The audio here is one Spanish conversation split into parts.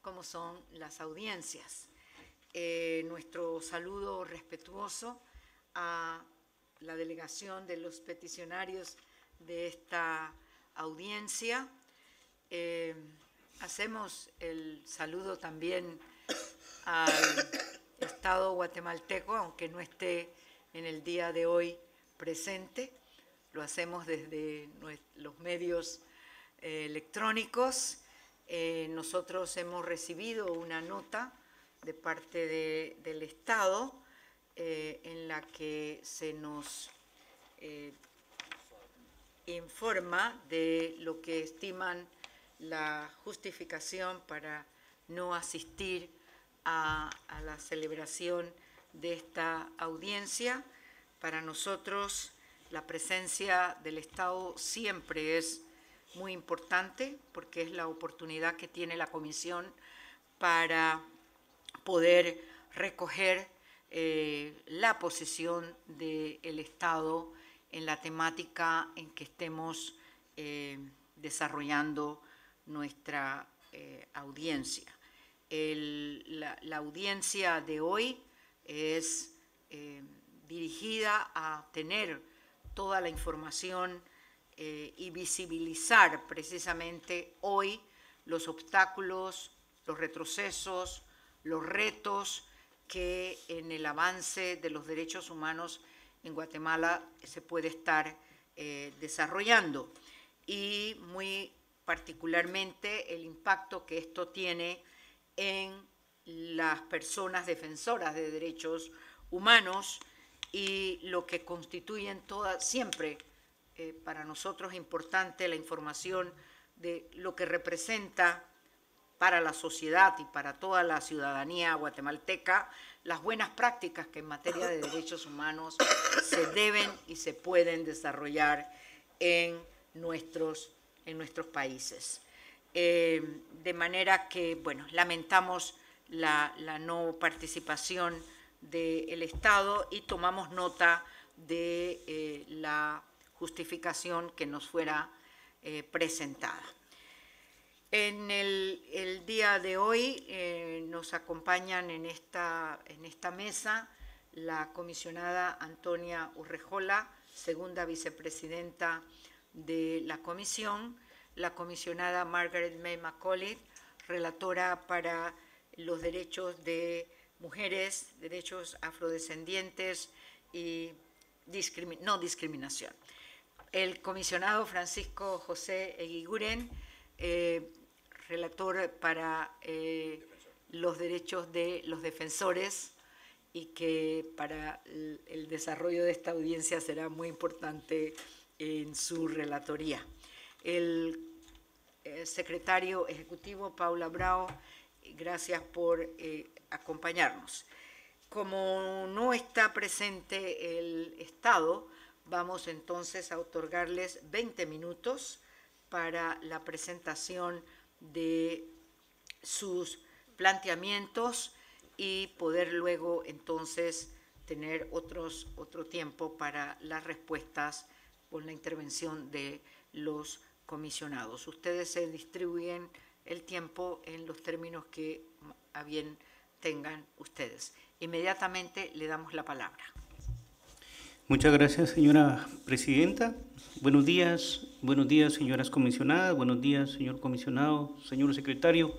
como son las audiencias. Eh, nuestro saludo respetuoso a la delegación de los peticionarios de esta audiencia. Eh, hacemos el saludo también al Estado guatemalteco, aunque no esté en el día de hoy presente. Lo hacemos desde los medios eh, electrónicos eh, nosotros hemos recibido una nota de parte del Estado eh, en la que se nos eh, informa de lo que estiman la justificación para no asistir a, a la celebración de esta audiencia. Para nosotros la presencia del Estado siempre es muy importante porque es la oportunidad que tiene la comisión para poder recoger eh, la posición del Estado en la temática en que estemos eh, desarrollando nuestra eh, audiencia. la, la, audiencia de hoy es dirigida a tener toda la información eh, y visibilizar precisamente hoy los obstáculos, los retrocesos, los retos que en el avance de los derechos humanos en Guatemala se puede estar eh, desarrollando y muy particularmente el impacto que esto tiene en las personas defensoras de derechos humanos y lo que constituyen todas siempre eh, para nosotros es importante la información de lo que representa para la sociedad y para toda la ciudadanía guatemalteca las buenas prácticas que en materia de derechos humanos se deben y se pueden desarrollar en nuestros, en nuestros países. Eh, de manera que, bueno, lamentamos la, no participación del Estado y tomamos nota de eh, la justificación que nos fuera eh, presentada. En el, día de hoy eh, nos acompañan en esta, en esta mesa la comisionada Antonia Urrejola, segunda vicepresidenta de la comisión, la comisionada Margaret May McCauley, relatora para los derechos de mujeres, derechos afrodescendientes y no discriminación el comisionado Francisco José Eguiguren, eh, relator para eh, los derechos de los defensores y que para el, desarrollo de esta audiencia será muy importante en su relatoría. El eh, secretario ejecutivo Paula Brao, gracias por acompañarnos. Como no está presente el Estado, Vamos entonces a otorgarles 20 minutos para la presentación de sus planteamientos y poder luego entonces tener otros, otro tiempo para las respuestas con la intervención de los comisionados. Ustedes se distribuyen el tiempo en los términos que a bien tengan ustedes. Inmediatamente le damos la palabra. Muchas gracias, señora presidenta. Buenos días, buenos días, señoras comisionadas, buenos días, señor comisionado, señor secretario.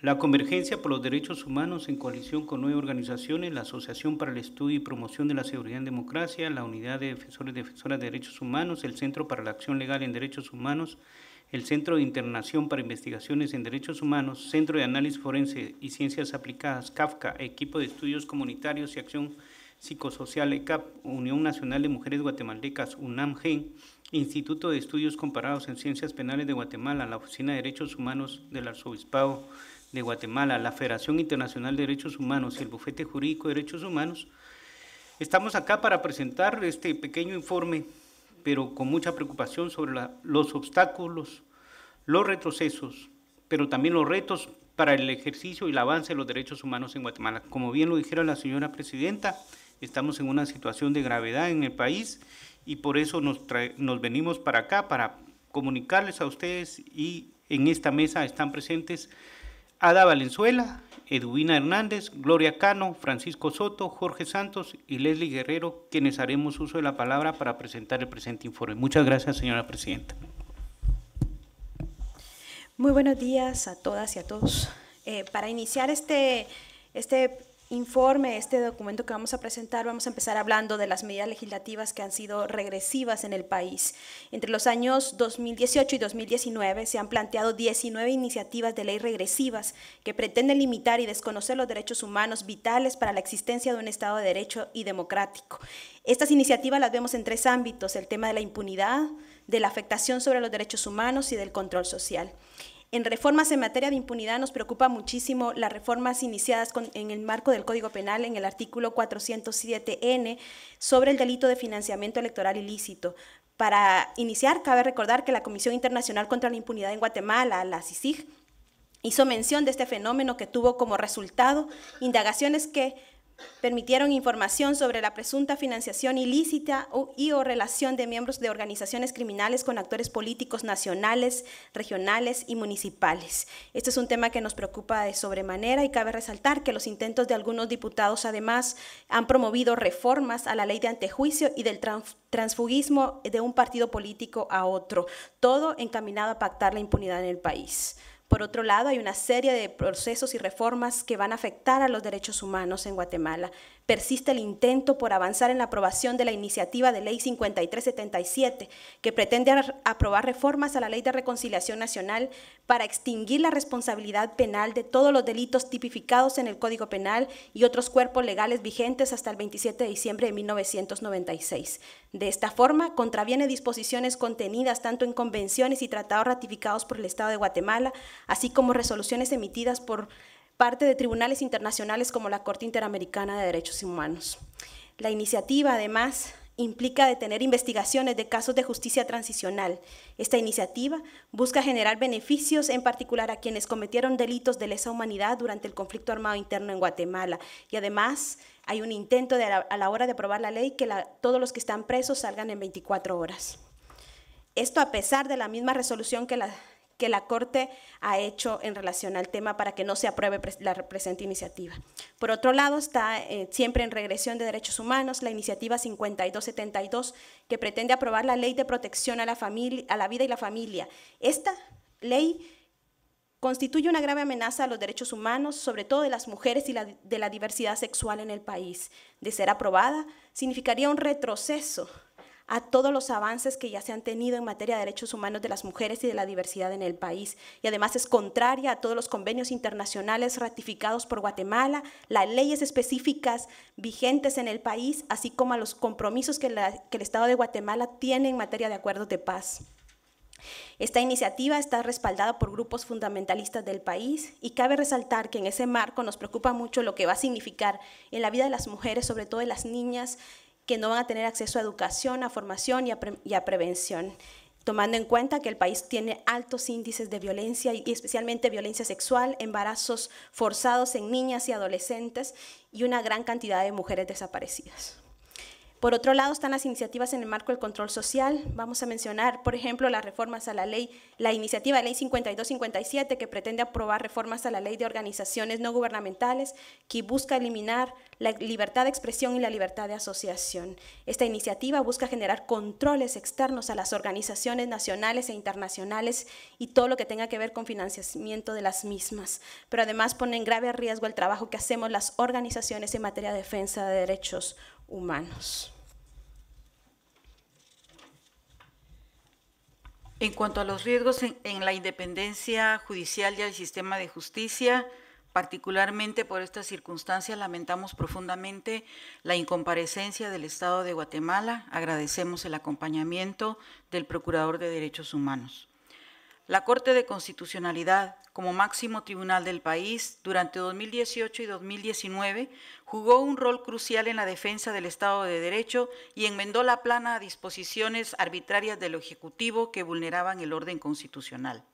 La Convergencia por los Derechos Humanos, en coalición con nueve organizaciones, la Asociación para el Estudio y Promoción de la Seguridad en Democracia, la Unidad de Defensores y Defensoras de Derechos Humanos, el Centro para la Acción Legal en Derechos Humanos, el Centro de Internación para Investigaciones en Derechos Humanos, Centro de Análisis Forense y Ciencias Aplicadas, Kafka, Equipo de Estudios Comunitarios y Acción Psicosocial ECAP, Unión Nacional de Mujeres Guatemaltecas, UNAMGEN, Instituto de Estudios Comparados en Ciencias Penales de Guatemala, la Oficina de Derechos Humanos del Arzobispado de Guatemala, la Federación Internacional de Derechos Humanos y el Bufete Jurídico de Derechos Humanos. Estamos acá para presentar este pequeño informe, pero con mucha preocupación sobre los obstáculos, los retrocesos, pero también los retos para el ejercicio y el avance de los derechos humanos en Guatemala. Como bien lo dijera la señora presidenta, estamos en una situación de gravedad en el país y por eso nos, venimos para acá, para comunicarles a ustedes y en esta mesa están presentes Ada Valenzuela, Edwina Hernández, Gloria Cano, Francisco Soto, Jorge Santos y Leslie Guerrero, quienes haremos uso de la palabra para presentar el presente informe. Muchas gracias, señora presidenta. Muy buenos días a todas y a todos. Eh, para iniciar este, este informe, este documento que vamos a presentar, vamos a empezar hablando de las medidas legislativas que han sido regresivas en el país. Entre los años 2018 y 2019 se han planteado 19 iniciativas de ley regresivas que pretenden limitar y desconocer los derechos humanos vitales para la existencia de un Estado de Derecho y democrático. Estas iniciativas las vemos en tres ámbitos, el tema de la impunidad, de la afectación sobre los derechos humanos y del control social. En reformas en materia de impunidad nos preocupa muchísimo las reformas iniciadas en el marco del Código Penal en el artículo 407N sobre el delito de financiamiento electoral ilícito. Para iniciar, cabe recordar que la Comisión Internacional contra la Impunidad en Guatemala, la CICIG, hizo mención de este fenómeno que tuvo como resultado indagaciones que permitieron información sobre la presunta financiación ilícita y o relación de miembros de organizaciones criminales con actores políticos nacionales, regionales y municipales. Este es un tema que nos preocupa de sobremanera y cabe resaltar que los intentos de algunos diputados además han promovido reformas a la ley de antejuicio y del transfugismo de un partido político a otro, todo encaminado a pactar la impunidad en el país. Por otro lado, hay una serie de procesos y reformas que van a afectar a los derechos humanos en Guatemala persiste el intento por avanzar en la aprobación de la iniciativa de ley 5377, que pretende aprobar reformas a la ley de reconciliación nacional para extinguir la responsabilidad penal de todos los delitos tipificados en el Código Penal y otros cuerpos legales vigentes hasta el 27 de diciembre de 1996. De esta forma, contraviene disposiciones contenidas tanto en convenciones y tratados ratificados por el Estado de Guatemala, así como resoluciones emitidas por parte de tribunales internacionales como la Corte Interamericana de Derechos Humanos. La iniciativa, además, implica detener investigaciones de casos de justicia transicional. Esta iniciativa busca generar beneficios en particular a quienes cometieron delitos de lesa humanidad durante el conflicto armado interno en Guatemala. Y además hay un intento a la hora de aprobar la ley que todos los que están presos salgan en 24 horas. Esto a pesar de la misma resolución que la que la Corte ha hecho en relación al tema para que no se apruebe la presente iniciativa. Por otro lado, está eh, siempre en regresión de derechos humanos la iniciativa 5272 que pretende aprobar la ley de protección a la, familia, a la vida y la familia. Esta ley constituye una grave amenaza a los derechos humanos, sobre todo de las mujeres y de la diversidad sexual en el país. De ser aprobada, significaría un retroceso a todos los avances que ya se han tenido en materia de derechos humanos de las mujeres y de la diversidad en el país. Y además es contraria a todos los convenios internacionales ratificados por Guatemala, las leyes específicas vigentes en el país, así como a los compromisos que, el Estado de Guatemala tiene en materia de acuerdos de paz. Esta iniciativa está respaldada por grupos fundamentalistas del país y cabe resaltar que en ese marco nos preocupa mucho lo que va a significar en la vida de las mujeres, sobre todo de las niñas, que no van a tener acceso a educación, a formación y a, prevención tomando en cuenta que el país tiene altos índices de violencia y especialmente violencia sexual, embarazos forzados en niñas y adolescentes y una gran cantidad de mujeres desaparecidas. Por otro lado están las iniciativas en el marco del control social. Vamos a mencionar, por ejemplo, las reformas a la ley, la iniciativa de ley 5257 que pretende aprobar reformas a la ley de organizaciones no gubernamentales que busca eliminar la libertad de expresión y la libertad de asociación. Esta iniciativa busca generar controles externos a las organizaciones nacionales e internacionales y todo lo que tenga que ver con financiamiento de las mismas, pero además pone en grave riesgo el trabajo que hacemos las organizaciones en materia de defensa de derechos humanos. En cuanto a los riesgos en, la independencia judicial y el sistema de justicia, particularmente por esta circunstancia, lamentamos profundamente la incomparecencia del Estado de Guatemala. Agradecemos el acompañamiento del Procurador de Derechos Humanos. La Corte de Constitucionalidad, como máximo tribunal del país, durante 2018 y 2019 jugó un rol crucial en la defensa del Estado de Derecho y enmendó la plana a disposiciones arbitrarias del Ejecutivo que vulneraban el orden constitucional.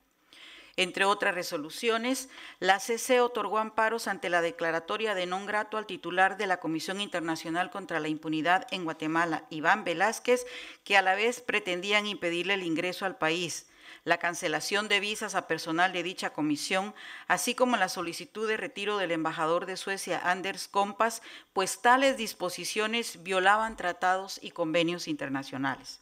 Entre otras resoluciones, la CC otorgó amparos ante la declaratoria de non grato al titular de la Comisión Internacional contra la Impunidad en Guatemala, Iván Velázquez, que a la vez pretendían impedirle el ingreso al país la cancelación de visas a personal de dicha comisión, así como la solicitud de retiro del embajador de Suecia, Anders Kompas, pues tales disposiciones violaban tratados y convenios internacionales.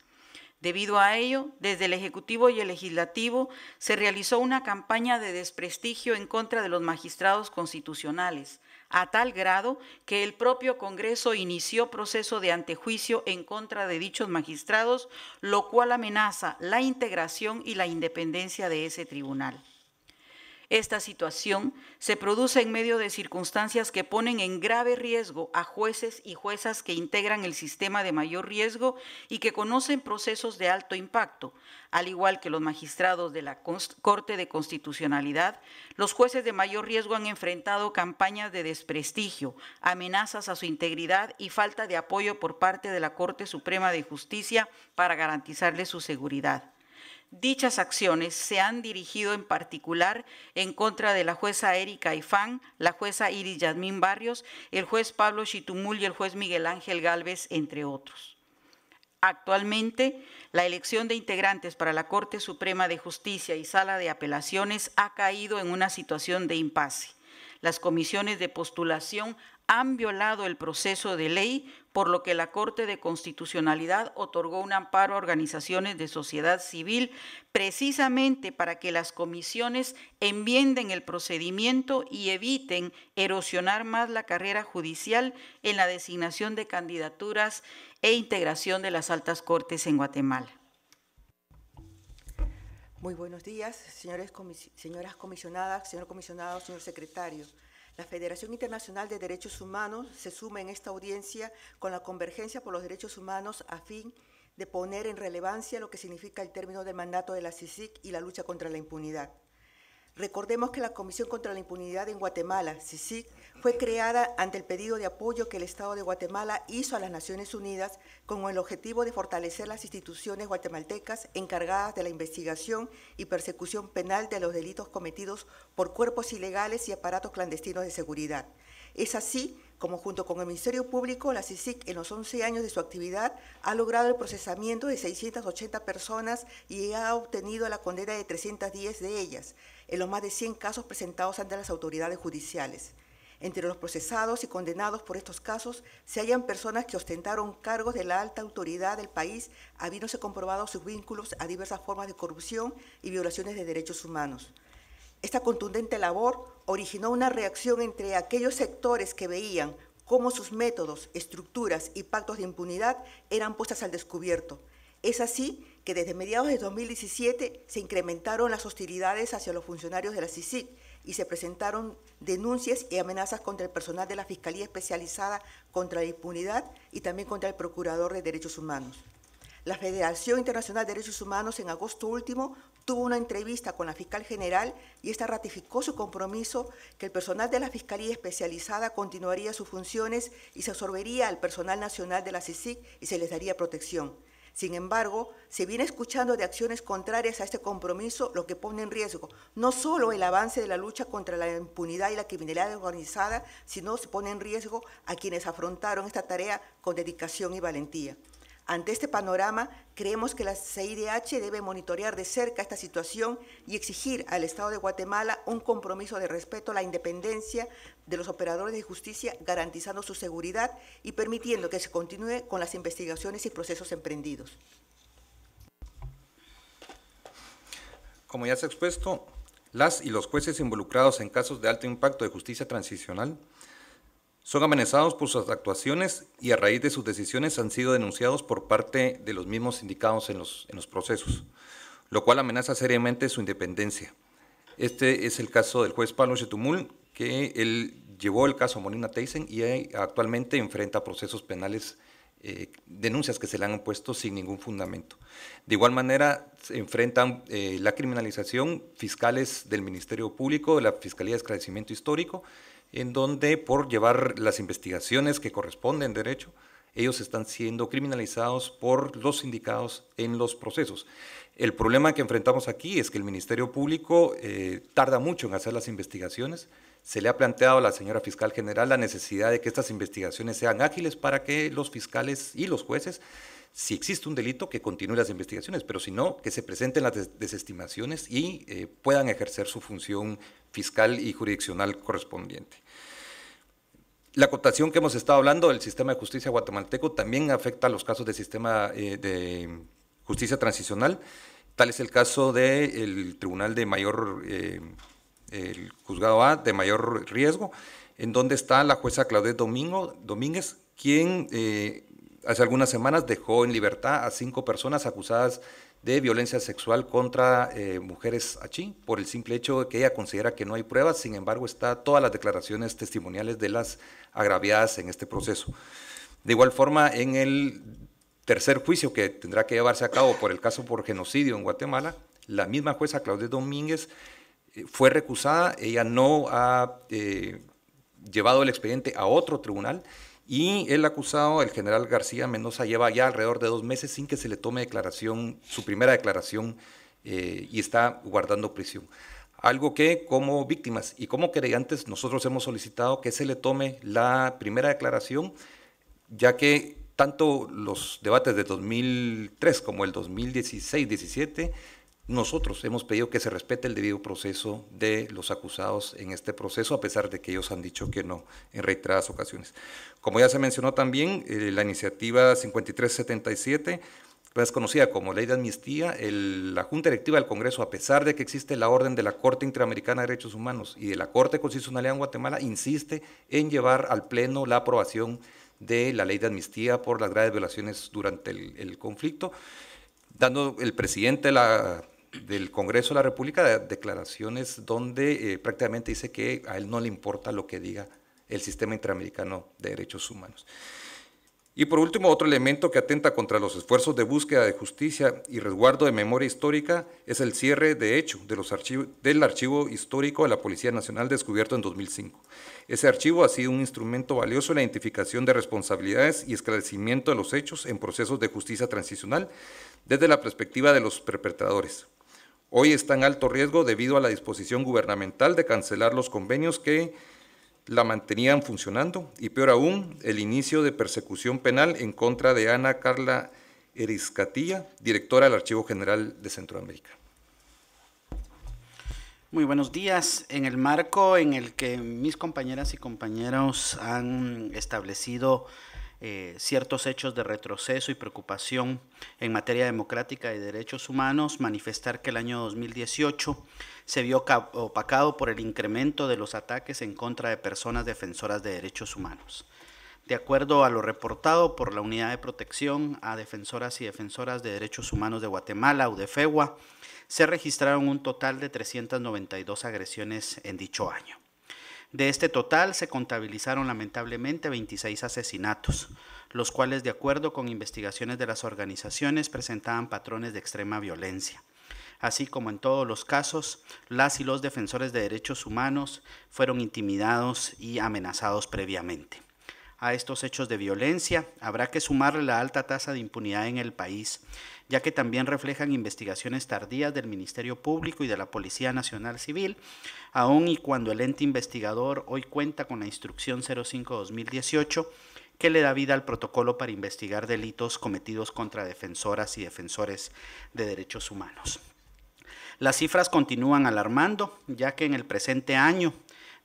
Debido a ello, desde el Ejecutivo y el Legislativo se realizó una campaña de desprestigio en contra de los magistrados constitucionales, a tal grado que el propio Congreso inició proceso de antejuicio en contra de dichos magistrados, lo cual amenaza la integración y la independencia de ese tribunal. Esta situación se produce en medio de circunstancias que ponen en grave riesgo a jueces y juezas que integran el sistema de mayor riesgo y que conocen procesos de alto impacto. Al igual que los magistrados de la Corte de Constitucionalidad, los jueces de mayor riesgo han enfrentado campañas de desprestigio, amenazas a su integridad y falta de apoyo por parte de la Corte Suprema de Justicia para garantizarle su seguridad. Dichas acciones se han dirigido en particular en contra de la jueza Erika Ifán, la jueza Iris Yasmín Barrios, el juez Pablo Chitumul y el juez Miguel Ángel Galvez, entre otros. Actualmente, la elección de integrantes para la Corte Suprema de Justicia y Sala de Apelaciones ha caído en una situación de impasse. Las comisiones de postulación han violado el proceso de ley, por lo que la Corte de Constitucionalidad otorgó un amparo a organizaciones de sociedad civil precisamente para que las comisiones envienden el procedimiento y eviten erosionar más la carrera judicial en la designación de candidaturas e integración de las altas cortes en Guatemala. Muy buenos días, señoras comisionadas, señor comisionado, señor secretario. La Federación Internacional de Derechos Humanos se suma en esta audiencia con la convergencia por los derechos humanos a fin de poner en relevancia lo que significa el término del mandato de la CICIC y la lucha contra la impunidad. Recordemos que la Comisión contra la Impunidad en Guatemala, CICIC, fue creada ante el pedido de apoyo que el Estado de Guatemala hizo a las Naciones Unidas con el objetivo de fortalecer las instituciones guatemaltecas encargadas de la investigación y persecución penal de los delitos cometidos por cuerpos ilegales y aparatos clandestinos de seguridad. Es así como junto con el Ministerio Público, la CICIC en los 11 años de su actividad ha logrado el procesamiento de 680 personas y ha obtenido la condena de 310 de ellas, en los más de 100 casos presentados ante las autoridades judiciales. Entre los procesados y condenados por estos casos se hallan personas que ostentaron cargos de la alta autoridad del país, habiéndose comprobado sus vínculos a diversas formas de corrupción y violaciones de derechos humanos. Esta contundente labor originó una reacción entre aquellos sectores que veían cómo sus métodos, estructuras y pactos de impunidad eran puestas al descubierto. Es así que desde mediados de 2017 se incrementaron las hostilidades hacia los funcionarios de la CICIC y se presentaron denuncias y amenazas contra el personal de la Fiscalía Especializada contra la Impunidad y también contra el Procurador de Derechos Humanos. La Federación Internacional de Derechos Humanos en agosto último tuvo una entrevista con la fiscal general y esta ratificó su compromiso que el personal de la Fiscalía Especializada continuaría sus funciones y se absorbería al personal nacional de la CICIC y se les daría protección. Sin embargo, se viene escuchando de acciones contrarias a este compromiso, lo que pone en riesgo no solo el avance de la lucha contra la impunidad y la criminalidad organizada, sino se pone en riesgo a quienes afrontaron esta tarea con dedicación y valentía. Ante este panorama, creemos que la CIDH debe monitorear de cerca esta situación y exigir al Estado de Guatemala un compromiso de respeto a la independencia de los operadores de justicia, garantizando su seguridad y permitiendo que se continúe con las investigaciones y procesos emprendidos. Como ya se ha expuesto, las y los jueces involucrados en casos de alto impacto de justicia transicional son amenazados por sus actuaciones y a raíz de sus decisiones han sido denunciados por parte de los mismos sindicados en los, procesos, lo cual amenaza seriamente su independencia. Este es el caso del juez Pablo Chetumul, que él llevó el caso Molina Teisen y actualmente enfrenta procesos penales, eh, denuncias que se le han puesto sin ningún fundamento. De igual manera, se enfrentan eh, la criminalización fiscales del Ministerio Público, de la Fiscalía de Esclarecimiento Histórico, en donde por llevar las investigaciones que corresponden derecho, ellos están siendo criminalizados por los sindicados en los procesos. El problema que enfrentamos aquí es que el Ministerio Público eh, tarda mucho en hacer las investigaciones. Se le ha planteado a la señora fiscal general la necesidad de que estas investigaciones sean ágiles para que los fiscales y los jueces si existe un delito, que continúen las investigaciones, pero si no, que se presenten las desestimaciones y eh, puedan ejercer su función fiscal y jurisdiccional correspondiente. La acotación que hemos estado hablando del sistema de justicia guatemalteco también afecta a los casos de sistema eh, de justicia transicional. Tal es el caso del Tribunal de Mayor, eh, el Juzgado A de Mayor Riesgo, en donde está la jueza Claudette Domingo, Domínguez, quien hace algunas semanas dejó en libertad a cinco personas acusadas de violencia sexual contra eh, mujeres achí, por el simple hecho de que ella considera que no hay pruebas, sin embargo está todas las declaraciones testimoniales de las agraviadas en este proceso. De igual forma, en el tercer juicio que tendrá que llevarse a cabo por el caso por genocidio en Guatemala, la misma jueza Claudia Domínguez eh, fue recusada, ella no ha eh, llevado el expediente a otro tribunal y el acusado, el general García Mendoza, lleva ya alrededor de dos meses sin que se le tome declaración, su primera declaración, eh, y está guardando prisión. Algo que como víctimas y como querellantes nosotros hemos solicitado que se le tome la primera declaración, ya que tanto los debates de 2003 como el 2016-17 nosotros hemos pedido que se respete el debido proceso de los acusados en este proceso, a pesar de que ellos han dicho que no en reiteradas ocasiones. Como ya se mencionó también, eh, la iniciativa 5377 pues es conocida como ley de amnistía, la Junta Directiva del Congreso, a pesar de que existe la orden de la Corte Interamericana de Derechos Humanos y de la Corte Constitucional en Guatemala, insiste en llevar al Pleno la aprobación de la ley de amnistía por las graves violaciones durante el, conflicto, dando el presidente la del Congreso de la República de declaraciones donde eh, prácticamente dice que a él no le importa lo que diga el sistema interamericano de derechos humanos. Y por último, otro elemento que atenta contra los esfuerzos de búsqueda de justicia y resguardo de memoria histórica es el cierre de hecho de los del archivo histórico de la Policía Nacional descubierto en 2005. Ese archivo ha sido un instrumento valioso en la identificación de responsabilidades y esclarecimiento de los hechos en procesos de justicia transicional desde la perspectiva de los perpetradores, hoy está en alto riesgo debido a la disposición gubernamental de cancelar los convenios que la mantenían funcionando y peor aún, el inicio de persecución penal en contra de Ana Carla Eriscatilla, directora del Archivo General de Centroamérica. Muy buenos días. En el marco en el que mis compañeras y compañeros han establecido eh, ciertos hechos de retroceso y preocupación en materia democrática y derechos humanos, manifestar que el año 2018 se vio opacado por el incremento de los ataques en contra de personas defensoras de derechos humanos. De acuerdo a lo reportado por la Unidad de Protección a Defensoras y Defensoras de Derechos Humanos de Guatemala, FEGUA, se registraron un total de 392 agresiones en dicho año. De este total se contabilizaron lamentablemente 26 asesinatos, los cuales de acuerdo con investigaciones de las organizaciones presentaban patrones de extrema violencia. Así como en todos los casos, las y los defensores de derechos humanos fueron intimidados y amenazados previamente. A estos hechos de violencia habrá que sumarle la alta tasa de impunidad en el país, ya que también reflejan investigaciones tardías del Ministerio Público y de la Policía Nacional Civil, aun y cuando el ente investigador hoy cuenta con la Instrucción 05-2018 que le da vida al protocolo para investigar delitos cometidos contra defensoras y defensores de derechos humanos. Las cifras continúan alarmando, ya que en el presente año,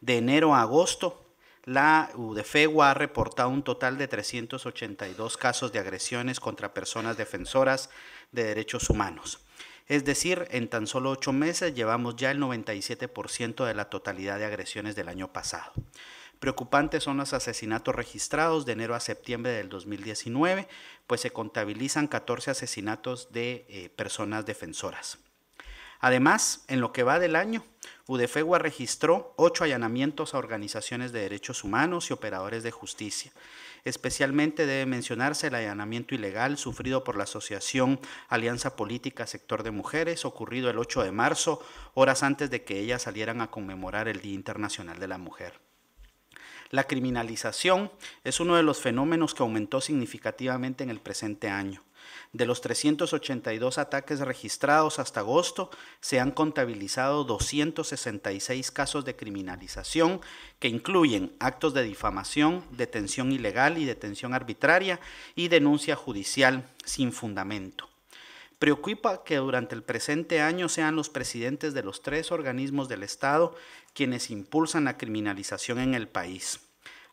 de enero a agosto, la UDFEGUA ha reportado un total de 382 casos de agresiones contra personas defensoras de Derechos Humanos. Es decir, en tan solo ocho meses llevamos ya el 97% de la totalidad de agresiones del año pasado. Preocupantes son los asesinatos registrados de enero a septiembre del 2019, pues se contabilizan 14 asesinatos de eh, personas defensoras. Además, en lo que va del año, UDFEGUA registró ocho allanamientos a organizaciones de derechos humanos y operadores de justicia, Especialmente debe mencionarse el allanamiento ilegal sufrido por la Asociación Alianza Política Sector de Mujeres, ocurrido el 8 de marzo, horas antes de que ellas salieran a conmemorar el Día Internacional de la Mujer. La criminalización es uno de los fenómenos que aumentó significativamente en el presente año. De los 382 ataques registrados hasta agosto, se han contabilizado 266 casos de criminalización que incluyen actos de difamación, detención ilegal y detención arbitraria y denuncia judicial sin fundamento. Preocupa que durante el presente año sean los presidentes de los tres organismos del Estado quienes impulsan la criminalización en el país.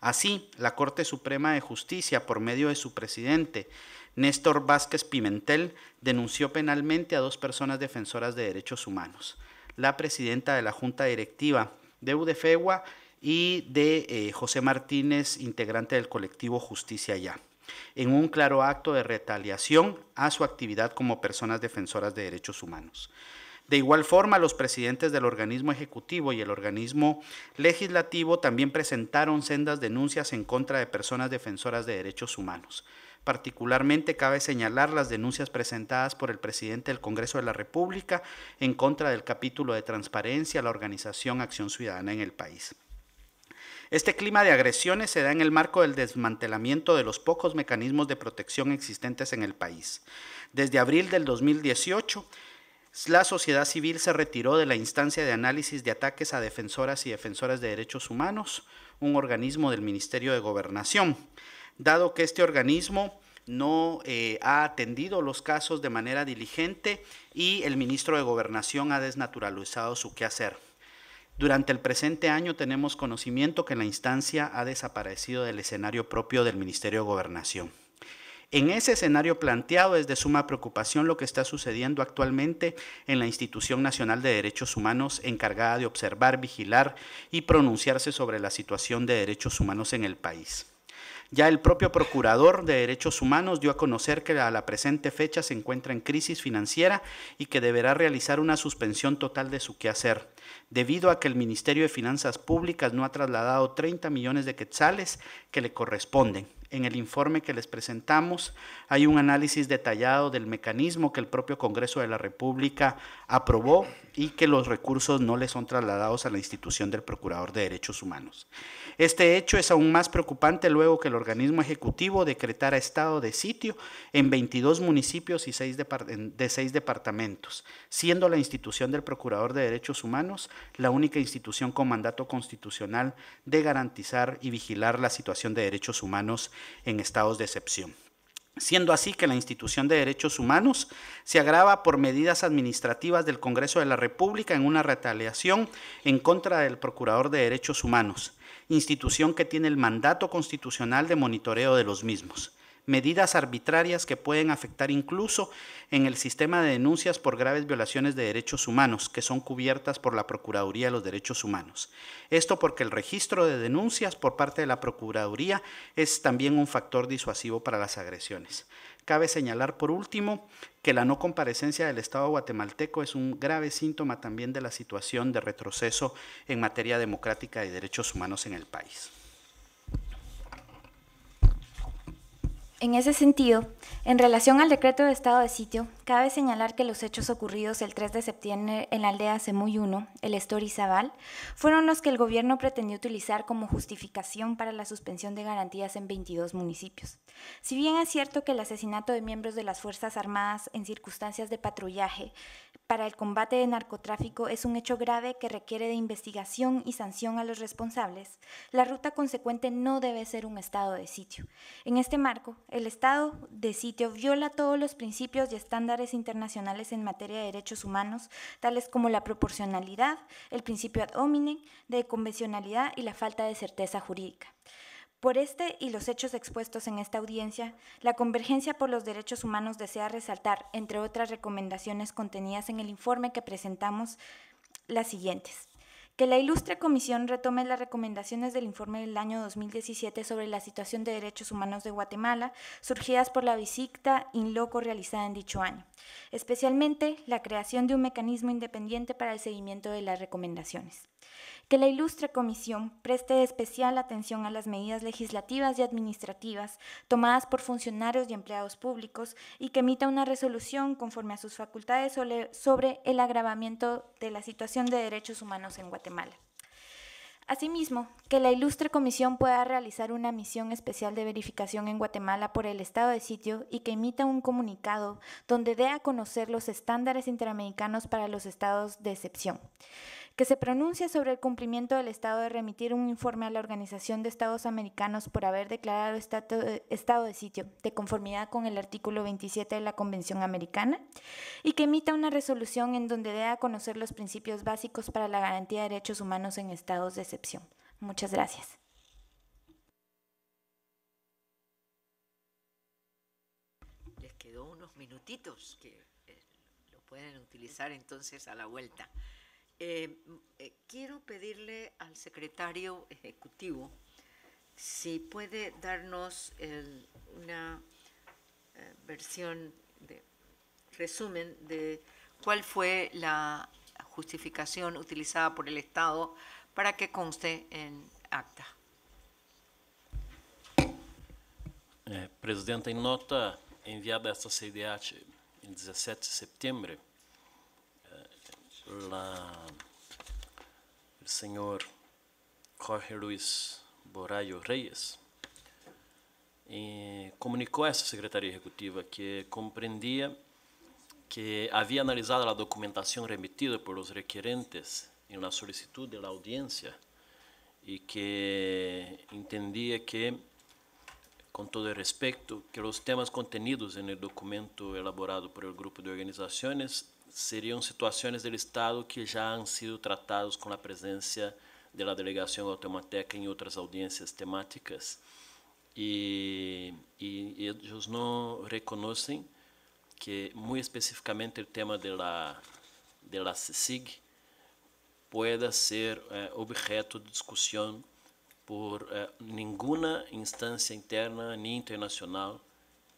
Así, la Corte Suprema de Justicia, por medio de su presidente, Néstor Vázquez Pimentel denunció penalmente a dos personas defensoras de derechos humanos, la presidenta de la Junta Directiva de Udefegua y de eh, José Martínez, integrante del colectivo Justicia Ya, en un claro acto de retaliación a su actividad como personas defensoras de derechos humanos. De igual forma, los presidentes del organismo ejecutivo y el organismo legislativo también presentaron sendas denuncias en contra de personas defensoras de derechos humanos. Particularmente cabe señalar las denuncias presentadas por el presidente del Congreso de la República en contra del capítulo de transparencia a la organización Acción Ciudadana en el país. Este clima de agresiones se da en el marco del desmantelamiento de los pocos mecanismos de protección existentes en el país. Desde abril del 2018, la sociedad civil se retiró de la instancia de análisis de ataques a defensoras y defensoras de derechos humanos, un organismo del Ministerio de Gobernación dado que este organismo no eh, ha atendido los casos de manera diligente y el ministro de Gobernación ha desnaturalizado su quehacer. Durante el presente año tenemos conocimiento que la instancia ha desaparecido del escenario propio del Ministerio de Gobernación. En ese escenario planteado es de suma preocupación lo que está sucediendo actualmente en la Institución Nacional de Derechos Humanos encargada de observar, vigilar y pronunciarse sobre la situación de derechos humanos en el país. Ya el propio Procurador de Derechos Humanos dio a conocer que a la presente fecha se encuentra en crisis financiera y que deberá realizar una suspensión total de su quehacer, debido a que el Ministerio de Finanzas Públicas no ha trasladado 30 millones de quetzales que le corresponden. En el informe que les presentamos hay un análisis detallado del mecanismo que el propio Congreso de la República aprobó y que los recursos no le son trasladados a la institución del Procurador de Derechos Humanos. Este hecho es aún más preocupante luego que el organismo ejecutivo decretara estado de sitio en 22 municipios y de seis departamentos, siendo la institución del Procurador de Derechos Humanos la única institución con mandato constitucional de garantizar y vigilar la situación de derechos humanos en estados de excepción siendo así que la institución de derechos humanos se agrava por medidas administrativas del Congreso de la República en una retaliación en contra del Procurador de Derechos Humanos institución que tiene el mandato constitucional de monitoreo de los mismos. Medidas arbitrarias que pueden afectar incluso en el sistema de denuncias por graves violaciones de derechos humanos que son cubiertas por la Procuraduría de los Derechos Humanos. Esto porque el registro de denuncias por parte de la Procuraduría es también un factor disuasivo para las agresiones. Cabe señalar, por último, que la no comparecencia del Estado guatemalteco es un grave síntoma también de la situación de retroceso en materia democrática y derechos humanos en el país. En ese sentido, en relación al decreto de estado de sitio, cabe señalar que los hechos ocurridos el 3 de septiembre en la aldea Semuyuno, el Estor y Zabal, fueron los que el gobierno pretendió utilizar como justificación para la suspensión de garantías en 22 municipios. Si bien es cierto que el asesinato de miembros de las Fuerzas Armadas en circunstancias de patrullaje para el combate de narcotráfico es un hecho grave que requiere de investigación y sanción a los responsables, la ruta consecuente no debe ser un estado de sitio. En este marco, el estado de sitio viola todos los principios y estándares internacionales en materia de derechos humanos, tales como la proporcionalidad, el principio ad hominem, de convencionalidad y la falta de certeza jurídica. Por este y los hechos expuestos en esta audiencia, la Convergencia por los Derechos Humanos desea resaltar, entre otras recomendaciones contenidas en el informe que presentamos, las siguientes. Que la ilustre comisión retome las recomendaciones del informe del año 2017 sobre la situación de derechos humanos de Guatemala, surgidas por la visita in loco realizada en dicho año, especialmente la creación de un mecanismo independiente para el seguimiento de las recomendaciones que la ilustre comisión preste especial atención a las medidas legislativas y administrativas tomadas por funcionarios y empleados públicos y que emita una resolución conforme a sus facultades sobre el agravamiento de la situación de derechos humanos en Guatemala. Asimismo, que la ilustre comisión pueda realizar una misión especial de verificación en Guatemala por el estado de sitio y que emita un comunicado donde dé a conocer los estándares interamericanos para los estados de excepción que se pronuncie sobre el cumplimiento del Estado de remitir un informe a la Organización de Estados Americanos por haber declarado eh, estado de sitio de conformidad con el artículo 27 de la Convención Americana y que emita una resolución en donde dé a conocer los principios básicos para la garantía de derechos humanos en estados de excepción. Muchas gracias. Les quedó unos minutitos que eh, lo pueden utilizar entonces a la vuelta. Eh, eh, quiero pedirle al secretario ejecutivo si puede darnos una eh, versión de resumen de cuál fue la justificación utilizada por el Estado para que conste en acta. Presidenta, en nota enviada a esta CDH el 17 de septiembre, la, el señor Jorge Luiz Borayo Reyes, comunicou a essa secretaria executiva que compreendia que havia analisado a documentação remetida por os requerentes em la solicitud de la audiencia e que entendia que, com todo respeito, que os temas contenidos no documento elaborado por el grupo de organizações seriam situações do Estado que já han sido tratados com a presença da delegação automateca em outras audiências temáticas e, e eles não reconhecem que muito especificamente o tema da la CSIG pueda ser eh, objeto de discussão por eh, nenhuma instância interna nem internacional,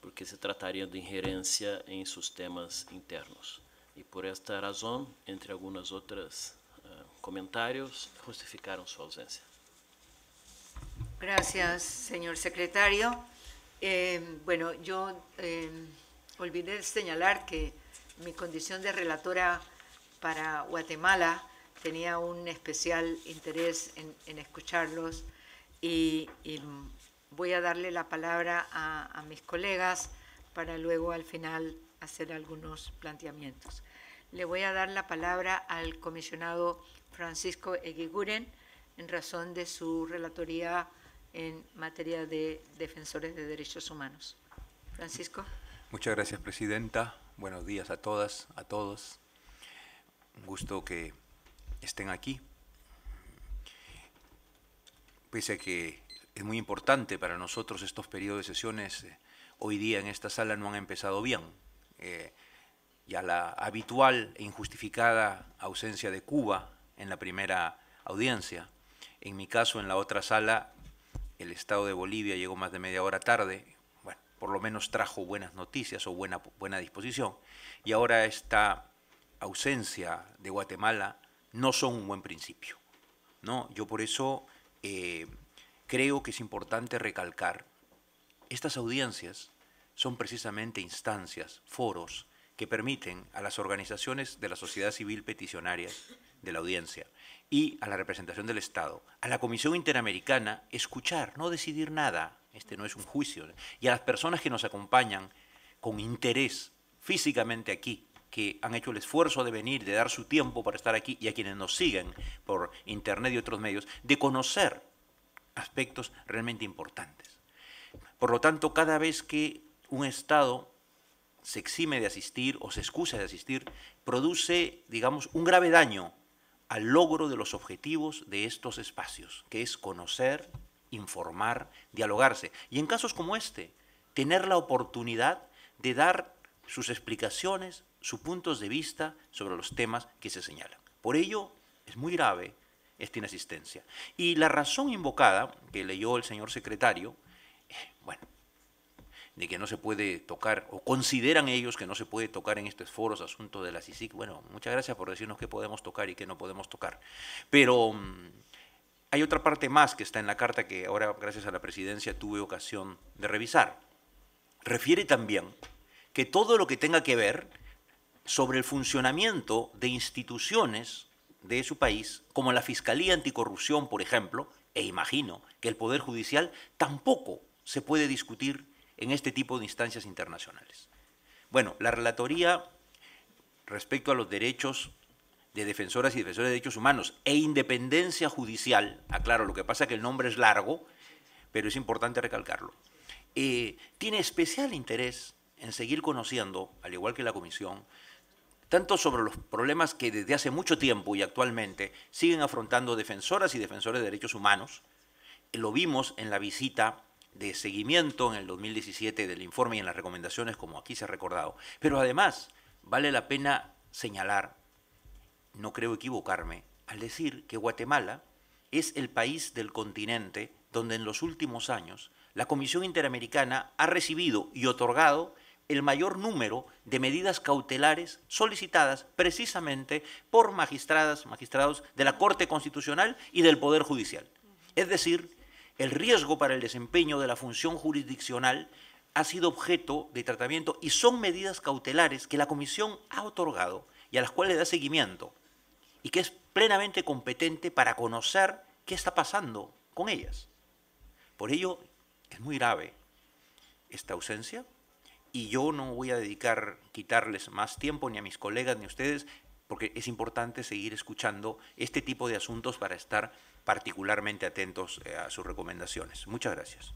porque se trataria de ingerência em seus temas internos. Y por esta razón, entre algunos otros eh, comentarios, justificaron su ausencia. Gracias, señor secretario. Eh, bueno, yo eh, olvidé señalar que mi condición de relatora para Guatemala tenía un especial interés en, escucharlos y, voy a darle la palabra a, a mis colegas para luego al final hacer algunos planteamientos. Le voy a dar la palabra al comisionado Francisco Eguiguren en razón de su relatoría en materia de defensores de derechos humanos. Francisco. Muchas gracias, Presidenta. Buenos días a todas, a todos. Un gusto que estén aquí. Pese a que es muy importante para nosotros estos periodos de sesiones, eh, hoy día en esta sala no han empezado bien eh, y a la habitual e injustificada ausencia de Cuba en la primera audiencia. En mi caso, en la otra sala, el Estado de Bolivia llegó más de media hora tarde, bueno, por lo menos trajo buenas noticias o buena, buena disposición, y ahora esta ausencia de Guatemala no son un buen principio. ¿no? Yo por eso eh, creo que es importante recalcar estas audiencias son precisamente instancias, foros, que permiten a las organizaciones de la sociedad civil peticionarias de la audiencia y a la representación del Estado, a la Comisión Interamericana, escuchar, no decidir nada, este no es un juicio, y a las personas que nos acompañan con interés físicamente aquí, que han hecho el esfuerzo de venir, de dar su tiempo para estar aquí, y a quienes nos siguen por internet y otros medios, de conocer aspectos realmente importantes. Por lo tanto, cada vez que un Estado se exime de asistir o se excusa de asistir, produce, digamos, un grave daño al logro de los objetivos de estos espacios, que es conocer, informar, dialogarse. Y en casos como este, tener la oportunidad de dar sus explicaciones, sus puntos de vista sobre los temas que se señalan. Por ello, es muy grave esta inasistencia. Y la razón invocada, que leyó el señor secretario, eh, bueno, de que no se puede tocar, o consideran ellos que no se puede tocar en estos foros asuntos de la CICIC. Bueno, muchas gracias por decirnos qué podemos tocar y qué no podemos tocar. Pero mm, hay otra parte más que está en la carta que ahora, gracias a la presidencia, tuve ocasión de revisar. Refiere también que todo lo que tenga que ver sobre el funcionamiento de instituciones de su país, como la Fiscalía Anticorrupción, por ejemplo, e imagino que el Poder Judicial tampoco se puede discutir en este tipo de instancias internacionales. Bueno, la Relatoría respecto a los derechos de defensoras y defensores de derechos humanos e independencia judicial, aclaro, lo que pasa es que el nombre es largo, pero es importante recalcarlo, eh, tiene especial interés en seguir conociendo, al igual que la Comisión, tanto sobre los problemas que desde hace mucho tiempo y actualmente siguen afrontando defensoras y defensores de derechos humanos, lo vimos en la visita de seguimiento en el 2017 del informe y en las recomendaciones, como aquí se ha recordado. Pero además, vale la pena señalar, no creo equivocarme, al decir que Guatemala es el país del continente donde en los últimos años la Comisión Interamericana ha recibido y otorgado el mayor número de medidas cautelares solicitadas precisamente por magistradas, magistrados de la Corte Constitucional y del Poder Judicial. Es decir, el riesgo para el desempeño de la función jurisdiccional ha sido objeto de tratamiento y son medidas cautelares que la Comisión ha otorgado y a las cuales le da seguimiento y que es plenamente competente para conocer qué está pasando con ellas. Por ello, es muy grave esta ausencia y yo no voy a dedicar, quitarles más tiempo ni a mis colegas ni a ustedes, porque es importante seguir escuchando este tipo de asuntos para estar particularmente atentos eh, a sus recomendaciones. Muchas gracias.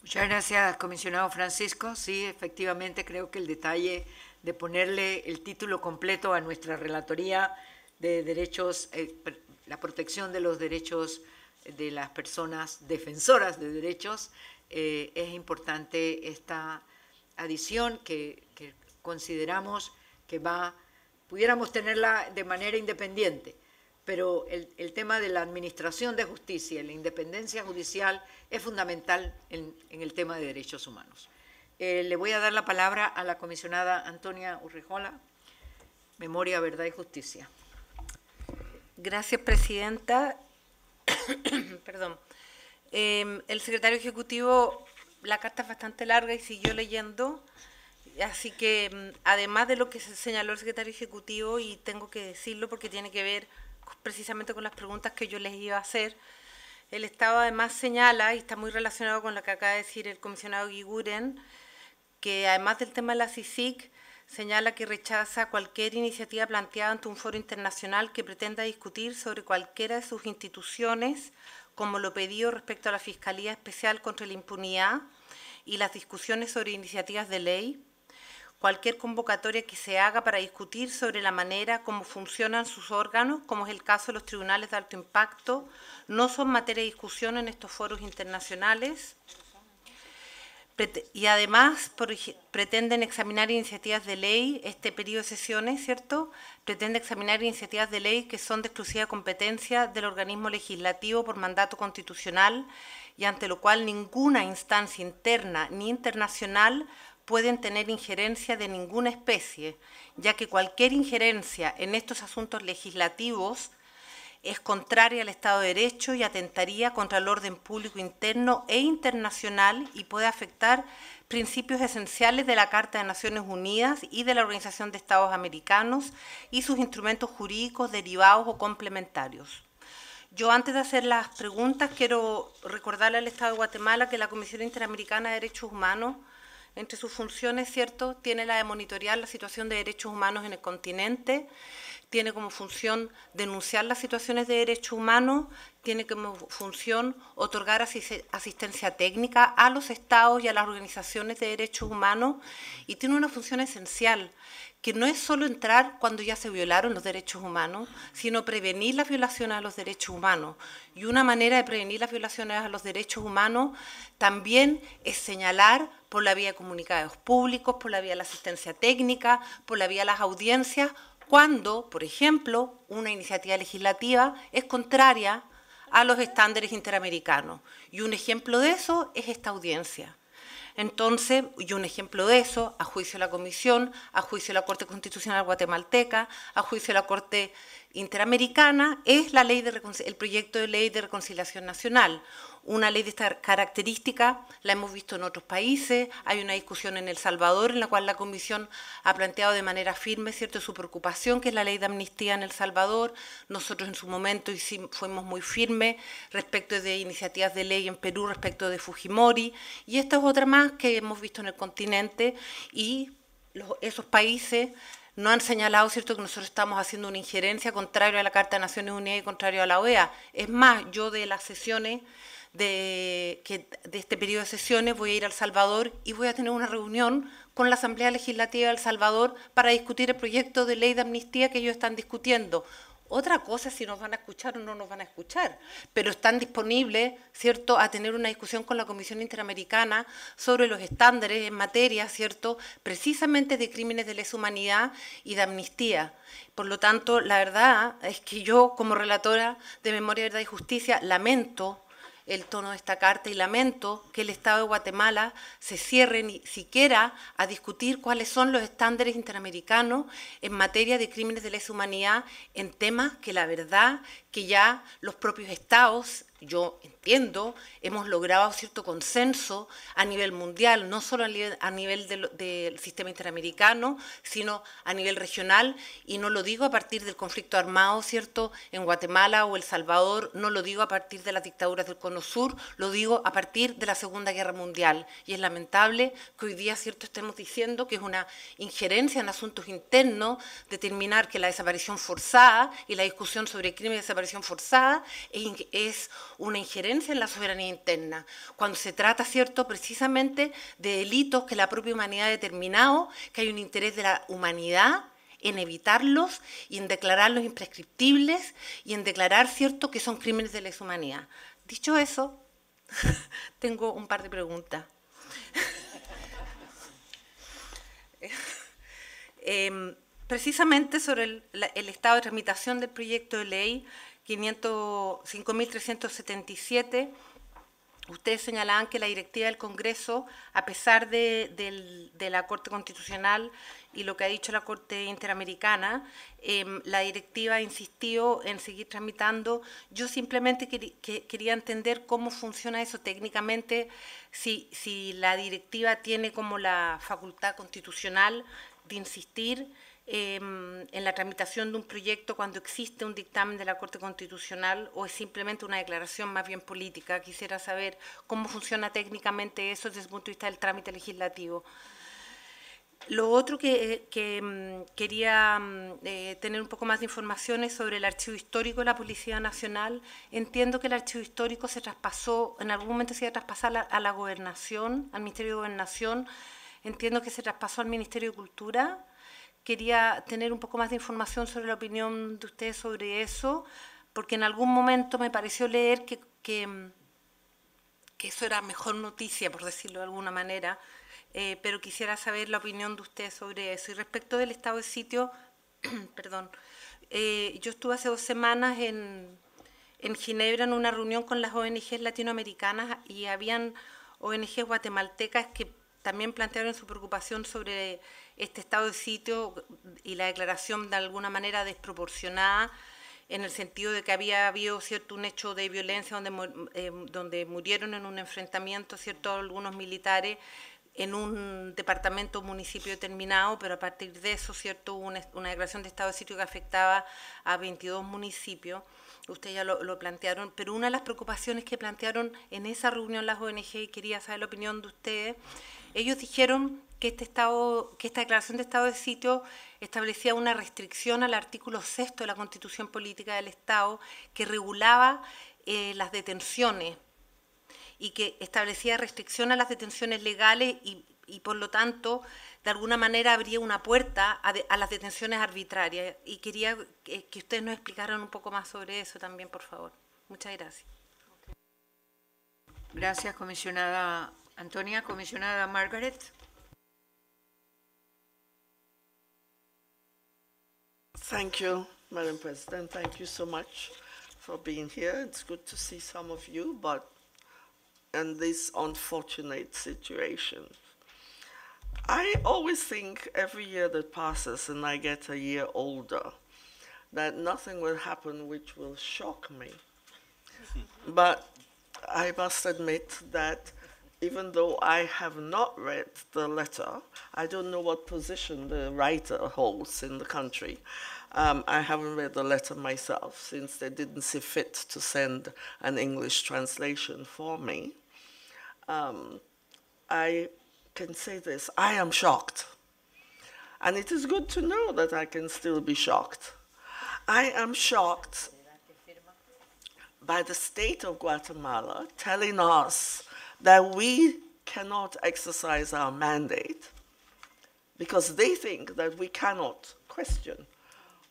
Muchas gracias, comisionado Francisco. Sí, efectivamente creo que el detalle de ponerle el título completo a nuestra Relatoría de Derechos, eh, la protección de los derechos de las personas defensoras de derechos, eh, es importante esta adición que, que consideramos que va a pudiéramos tenerla de manera independiente, pero el, tema de la administración de justicia la independencia judicial es fundamental en, el tema de derechos humanos. Eh, le voy a dar la palabra a la comisionada Antonia Urrijola, Memoria, Verdad y Justicia. Gracias, Presidenta. Perdón. Eh, el secretario ejecutivo, la carta es bastante larga y siguió leyendo. Así que, mm, además de lo que señaló el secretario ejecutivo, y tengo que decirlo porque tiene que ver precisamente con las preguntas que yo les iba a hacer, el Estado además señala, y está muy relacionado con lo que acaba de decir el comisionado Giguren, que además del tema de la CICIC, señala que rechaza cualquier iniciativa planteada ante un foro internacional que pretenda discutir sobre cualquiera de sus instituciones, como lo pedido respecto a la Fiscalía Especial contra la Impunidad y las discusiones sobre iniciativas de ley, cualquier convocatoria que se haga para discutir sobre la manera como funcionan sus órganos, como es el caso de los tribunales de alto impacto, no son materia de discusión en estos foros internacionales. Y además pretenden examinar iniciativas de ley, este periodo de sesiones, ¿cierto? Pretende examinar iniciativas de ley que son de exclusiva competencia del organismo legislativo por mandato constitucional y ante lo cual ninguna instancia interna ni internacional pueden tener injerencia de ninguna especie, ya que cualquier injerencia en estos asuntos legislativos es contraria al Estado de Derecho y atentaría contra el orden público interno e internacional y puede afectar principios esenciales de la Carta de Naciones Unidas y de la Organización de Estados Americanos y sus instrumentos jurídicos derivados o complementarios. Yo antes de hacer las preguntas quiero recordarle al Estado de Guatemala que la Comisión Interamericana de Derechos Humanos entre sus funciones, ¿cierto?, tiene la de monitorear la situación de derechos humanos en el continente, tiene como función denunciar las situaciones de derechos humanos, tiene como función otorgar asistencia técnica a los estados y a las organizaciones de derechos humanos y tiene una función esencial que no es solo entrar cuando ya se violaron los derechos humanos, sino prevenir las violaciones a los derechos humanos. Y una manera de prevenir las violaciones a los derechos humanos también es señalar por la vía de comunicados públicos, por la vía de la asistencia técnica, por la vía de las audiencias, cuando, por ejemplo, una iniciativa legislativa es contraria a los estándares interamericanos. Y un ejemplo de eso es esta audiencia. Entonces, y un ejemplo de eso, a juicio de la Comisión, a juicio de la Corte Constitucional Guatemalteca, a juicio de la Corte Interamericana, es la ley de el proyecto de ley de reconciliación nacional una ley de esta característica la hemos visto en otros países, hay una discusión en El Salvador en la cual la Comisión ha planteado de manera firme cierto su preocupación que es la ley de amnistía en El Salvador. Nosotros en su momento fuimos muy firmes respecto de iniciativas de ley en Perú respecto de Fujimori y esta es otra más que hemos visto en el continente y esos países no han señalado, ¿cierto?, que nosotros estamos haciendo una injerencia contrario a la Carta de Naciones Unidas y contrario a la OEA. Es más, yo de las sesiones de, que de este periodo de sesiones voy a ir al Salvador y voy a tener una reunión con la Asamblea Legislativa de Salvador para discutir el proyecto de ley de amnistía que ellos están discutiendo. Otra cosa si nos van a escuchar o no nos van a escuchar, pero están disponibles, ¿cierto?, a tener una discusión con la Comisión Interamericana sobre los estándares en materia, ¿cierto?, precisamente de crímenes de lesa humanidad y de amnistía. Por lo tanto, la verdad es que yo, como relatora de Memoria, Verdad y Justicia, lamento el tono de esta carta y lamento que el Estado de Guatemala se cierre ni siquiera a discutir cuáles son los estándares interamericanos en materia de crímenes de lesa humanidad en temas que la verdad que ya los propios estados yo entiendo, hemos logrado cierto consenso a nivel mundial, no solo a nivel, del, sistema interamericano, sino a nivel regional, y no lo digo a partir del conflicto armado, ¿cierto?, en Guatemala o El Salvador, no lo digo a partir de las dictaduras del Cono Sur, lo digo a partir de la Segunda Guerra Mundial. Y es lamentable que hoy día, ¿cierto?, estemos diciendo que es una injerencia en asuntos internos determinar que la desaparición forzada y la discusión sobre el crimen de desaparición forzada es una injerencia en la soberanía interna, cuando se trata, ¿cierto?, precisamente de delitos que la propia humanidad ha determinado, que hay un interés de la humanidad en evitarlos y en declararlos imprescriptibles y en declarar, ¿cierto?, que son crímenes de lesa humanidad. Dicho eso, tengo un par de preguntas. Em, precisamente sobre el, el, estado de tramitación del proyecto de ley 5.377. Ustedes señalaban que la directiva del Congreso, a pesar de, la Corte Constitucional y lo que ha dicho la Corte Interamericana, em, la directiva insistió en seguir tramitando. Yo simplemente quería entender cómo funciona eso técnicamente, si, si la directiva tiene como la facultad constitucional de insistir Em, en la tramitación de un proyecto cuando existe un dictamen de la Corte Constitucional o es simplemente una declaración más bien política. Quisiera saber cómo funciona técnicamente eso desde el punto de vista del trámite legislativo. Lo otro que, eh, em, quería em, eh, tener un poco más de información es sobre el archivo histórico de la Policía Nacional. Entiendo que el archivo histórico se traspasó, en algún momento se iba a traspasar a la gobernación, al Ministerio de Gobernación. Entiendo que se traspasó al Ministerio de Cultura quería tener un poco más de información sobre la opinión de ustedes sobre eso, porque en algún momento me pareció leer que, que, eso era mejor noticia, por decirlo de alguna manera, eh, pero quisiera saber la opinión de ustedes sobre eso. Y respecto del estado de sitio, perdón, eh, yo estuve hace dos semanas en, en Ginebra en una reunión con las ONGs latinoamericanas y habían ONGs guatemaltecas que también plantearon su preocupación sobre este estado de sitio y la declaración de alguna manera desproporcionada en el sentido de que había habido cierto un hecho de violencia donde, eh, donde murieron en un enfrentamiento cierto algunos militares en un departamento municipio determinado, pero a partir de eso, ¿cierto?, hubo una, declaración de estado de sitio que afectaba a 22 municipios, ustedes ya lo, lo, plantearon, pero una de las preocupaciones que plantearon en esa reunión las ONG, y quería saber la opinión de ustedes, ellos dijeron que, este estado, que esta declaración de estado de sitio establecía una restricción al artículo sexto de la Constitución Política del Estado que regulaba eh, las detenciones y que establecía restricción a las detenciones legales y, por lo tanto, de alguna manera abría una puerta a, las detenciones arbitrarias. Y quería que ustedes nos explicaran un poco más sobre eso también, por favor. Muchas gracias. Gracias, comisionada Antonia, comisionada Margaret. Thank you, Madam President. Thank you so much for being here. It's good to see some of you, but in this unfortunate situation. I always think every year that passes and I get a year older that nothing will happen which will shock me. but I must admit that even though I have not read the letter, I don't know what position the writer holds in the country. Um, I haven't read the letter myself since they didn't see fit to send an English translation for me. Um, I can say this I am shocked. And it is good to know that I can still be shocked. I am shocked by the state of Guatemala telling us that we cannot exercise our mandate because they think that we cannot question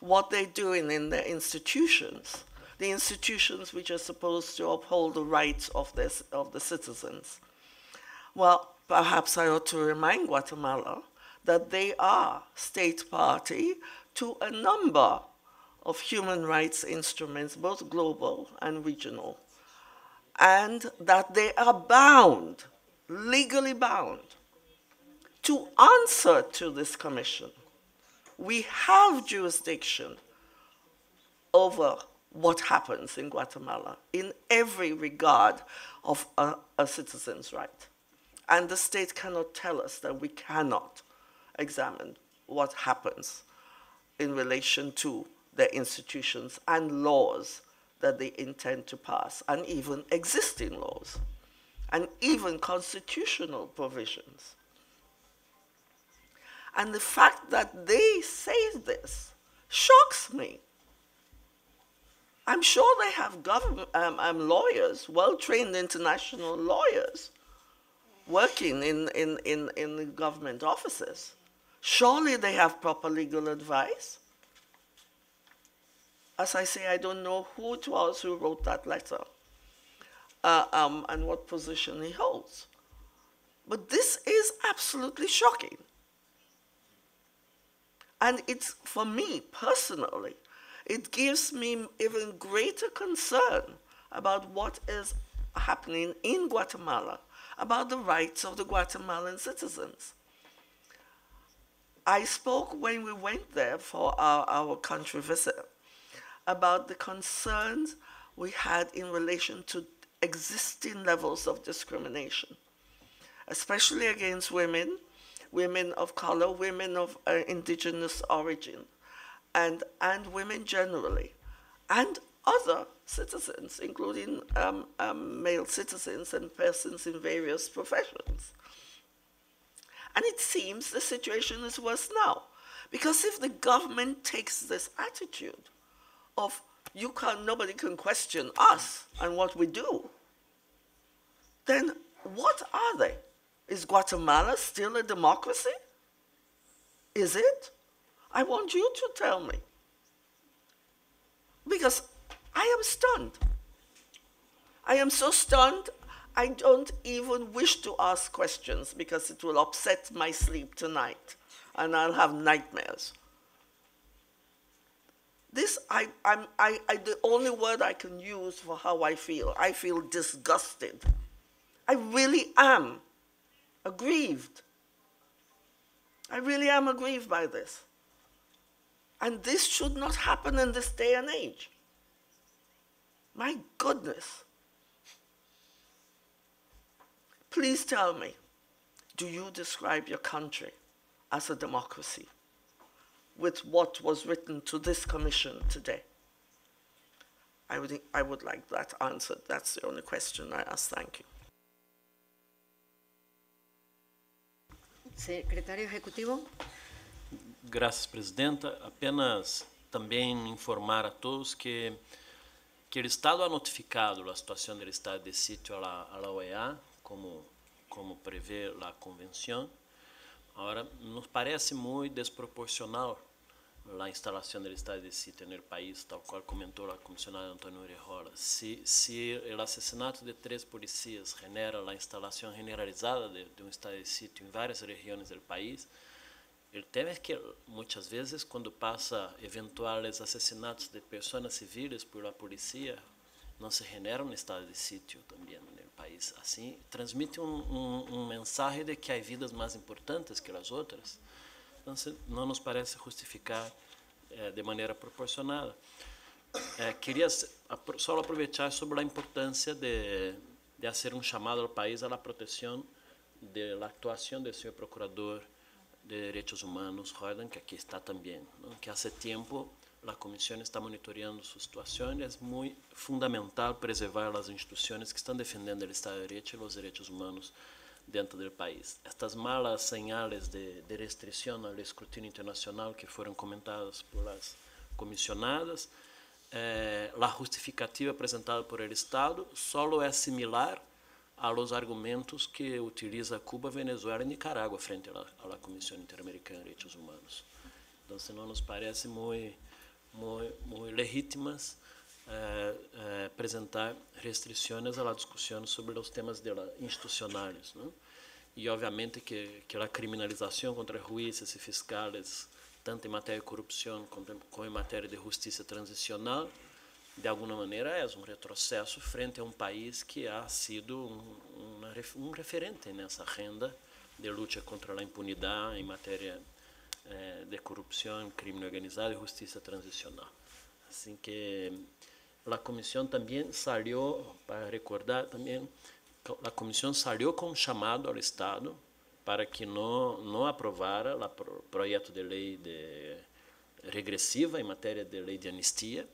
what they're doing in their institutions, the institutions which are supposed to uphold the rights of, of the citizens. Well, perhaps I ought to remind Guatemala that they are state party to a number of human rights instruments, both global and regional and that they are bound, legally bound, to answer to this commission. We have jurisdiction over what happens in Guatemala in every regard of a, a citizen's right. And the state cannot tell us that we cannot examine what happens in relation to their institutions and laws that they intend to pass, and even existing laws, and even constitutional provisions. And the fact that they say this shocks me. I'm sure they have government, um, um, lawyers, well-trained international lawyers, working in, in, in, in government offices. Surely they have proper legal advice. As I say, I don't know who it was who wrote that letter uh, um, and what position he holds. But this is absolutely shocking. And it's, for me personally, it gives me even greater concern about what is happening in Guatemala, about the rights of the Guatemalan citizens. I spoke when we went there for our, our country visit about the concerns we had in relation to existing levels of discrimination, especially against women, women of color, women of uh, indigenous origin, and, and women generally, and other citizens, including um, um, male citizens and persons in various professions. And it seems the situation is worse now, because if the government takes this attitude, of you can nobody can question us and what we do. Then what are they? Is Guatemala still a democracy? Is it? I want you to tell me. Because I am stunned. I am so stunned, I don't even wish to ask questions because it will upset my sleep tonight and I'll have nightmares this I, I'm, I, I the only word i can use for how i feel i feel disgusted i really am aggrieved i really am aggrieved by this and this should not happen in this day and age my goodness please tell me do you describe your country as a democracy with what was written to this commission today? I would, I would like that answered. That's the only question I ask. Thank you. Secretário Executivo. Graças, Presidenta. Apenas também informar a todos que que o Estado ha notificado a situação do estado de sítio à OEA, como, como prevê a convenção. Agora, nos parece muito desproporcional la instalación del Estado de sitio en el país, tal cual comentó la comisionada Antonio Urejora. Si, si el asesinato de tres policías genera la instalación generalizada de, de, un Estado de sitio en varias regiones del país, el tema es que muchas veces cuando pasa eventuales asesinatos de personas civiles por la policía, no se genera un estado de sitio también en el país. Así assim, transmite un, un, un mensaje de que hay vidas más importantes que las otras não nos parece justificar é, de maneira proporcionada. É, queria só aproveitar sobre a importância de, de fazer um chamado ao país à proteção da atuação do senhor procurador de Direitos Humanos, Jordan, que aqui está também, não? que há tempo a comissão está monitorando sua situação e é muito fundamental preservar as instituições que estão defendendo o Estado de Direito e os direitos humanos dentro do país. Estas malas señales de, de ao escrutínio internacional que foram comentadas por comissionadas, a eh, justificativa apresentada por el Estado solo é similar a los argumentos que utiliza Cuba, Venezuela e Nicaragua frente à la, Interamericana de direitos Humanos. Entonces não nos parece muito, muito, legítimas presentar eh, eh, apresentar restrições à discussão sobre os temas dela institucionais, não? E obviamente que que a criminalização contra juízes e fiscais, tanto em matéria de corrupção como em matéria de justiça transicional, de alguma maneira é um retrocesso frente a um país que ha sido um, um, referente nessa renda de luta contra a impunidade em matéria eh, de corrupção, crime organizado e justiça transicional. Assim que a comissão também saiu para recordar a comissão comisión com um chamado ao Estado para que não não aprovara o projeto de lei de, regressiva em matéria de lei de anistia.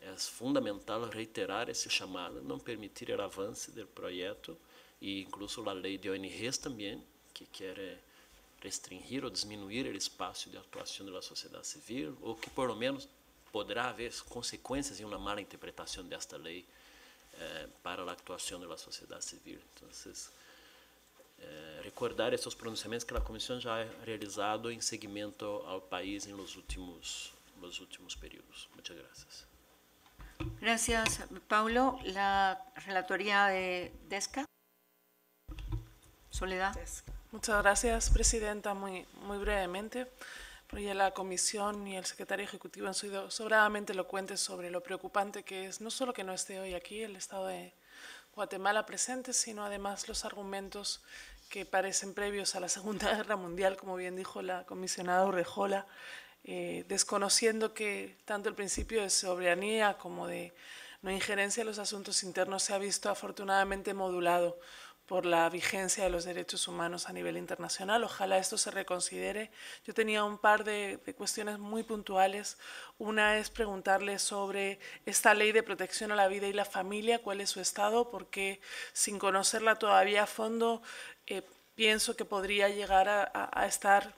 É fundamental reiterar esse chamado, não permitir o avanço do projeto e, incluso, a lei de ONGs também, que quer restringir ou diminuir o espaço de atuação da sociedade civil, ou que, pelo menos, poderá haver consequências em uma mala interpretação desta lei eh, para a atuação da sociedade civil. Então, eh, recordar esses pronunciamentos que a Comissão já ha realizado em seguimento ao país em los últimos, los últimos períodos. Muito graças. Gracias, Paulo. La relatoria de DESCA. Soledad. Muchas gracias, Presidenta. Muy, muy brevemente. la comisión y el secretario ejecutivo han sido sobradamente elocuentes sobre lo preocupante que es no solo que no esté hoy aquí el Estado de Guatemala presente, sino además los argumentos que parecen previos a la Segunda Guerra Mundial, como bien dijo la comisionada Urrejola, eh, desconociendo que tanto el principio de soberanía como de no injerencia en los asuntos internos se ha visto afortunadamente modulado por la vigencia de los derechos humanos a nivel internacional. Ojalá esto se reconsidere. Yo tenía un par de, cuestiones muy puntuales. Una es preguntarle sobre esta ley de protección a la vida y la familia, cuál es su estado, porque sin conocerla todavía a fondo, eh, pienso que podría llegar a, estar...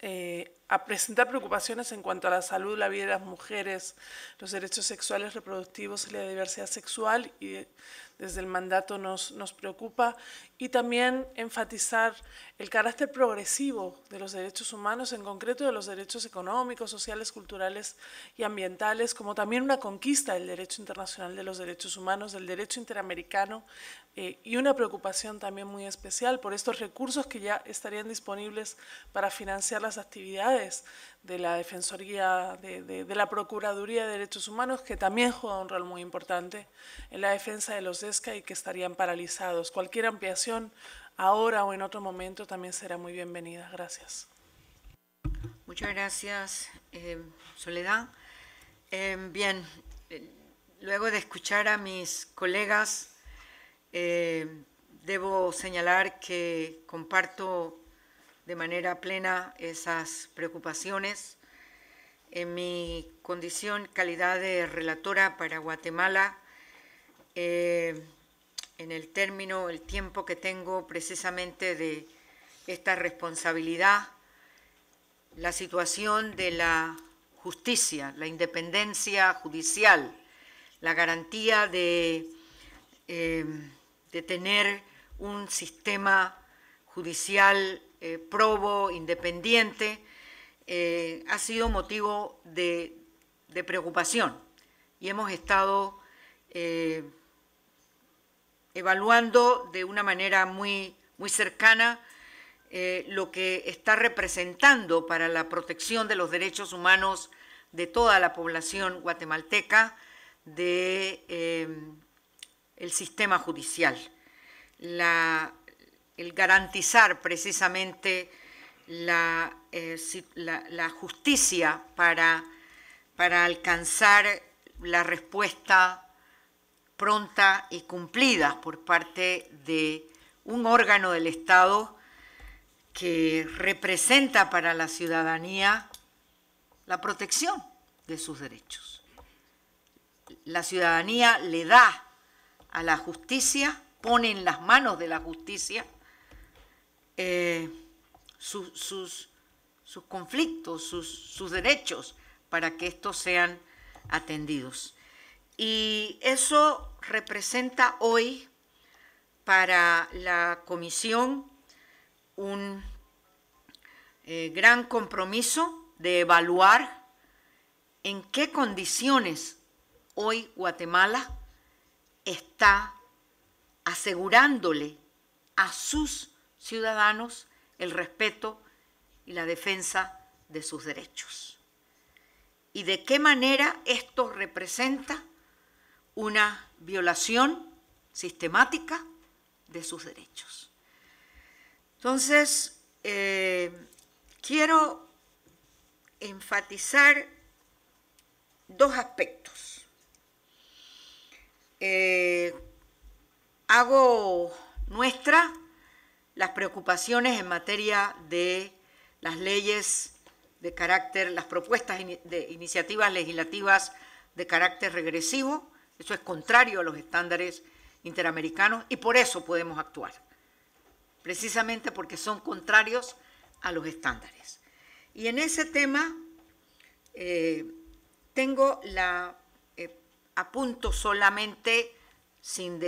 Eh, a presentar preocupaciones en cuanto a la salud, la vida de las mujeres, los derechos sexuales reproductivos y la diversidad sexual y desde el mandato nos, preocupa y también enfatizar el carácter progresivo de los derechos humanos, en concreto de los derechos económicos, sociales, culturales y ambientales, como también una conquista del derecho internacional de los derechos humanos, del derecho interamericano eh, y una preocupación también muy especial por estos recursos que ya estarían disponibles para financiar las actividades de la Defensoría, de, la Procuraduría de Derechos Humanos, que también juega un rol muy importante en la defensa de los DESCA y que estarían paralizados. Cualquier ampliación, ahora o en otro momento, también será muy bienvenida. Gracias. Muchas gracias, eh, Soledad. Eh, bien, eh, luego de escuchar a mis colegas, debo señalar que comparto de manera plena esas preocupaciones. En mi condición, calidad de relatora para Guatemala, eh, en el término, el tiempo que tengo precisamente de esta responsabilidad, la situación de la justicia, la independencia judicial, la garantía de, eh, de tener un sistema judicial eh, probo, independiente, eh, ha sido motivo de, preocupación y hemos estado eh, evaluando de una manera muy, muy cercana lo que está representando para la protección de los derechos humanos de toda la población guatemalteca de el sistema judicial. La el garantizar precisamente eh, la, justicia para, para alcanzar la respuesta pronta y cumplida por parte de un órgano del Estado que representa para la ciudadanía la protección de sus derechos. La ciudadanía le da a la justicia, pone en las manos de la justicia eh, sus, conflictos, sus, derechos, para que estos sean atendidos. Y eso representa hoy para la comisión un eh, gran compromiso de evaluar en qué condiciones hoy Guatemala está asegurándole a sus ciudadanos el respeto y la defensa de sus derechos. ¿Y de qué manera esto representa una violación sistemática de sus derechos? Entonces, eh, quiero enfatizar dos aspectos. Eh, hago nuestra las preocupaciones en materia de las leyes de carácter, las propuestas de iniciativas legislativas de carácter regresivo, eso es contrario a los estándares interamericanos y por eso podemos actuar, precisamente porque son contrarios a los estándares. Y en ese tema eh, tengo la, eh, apunto solamente, sin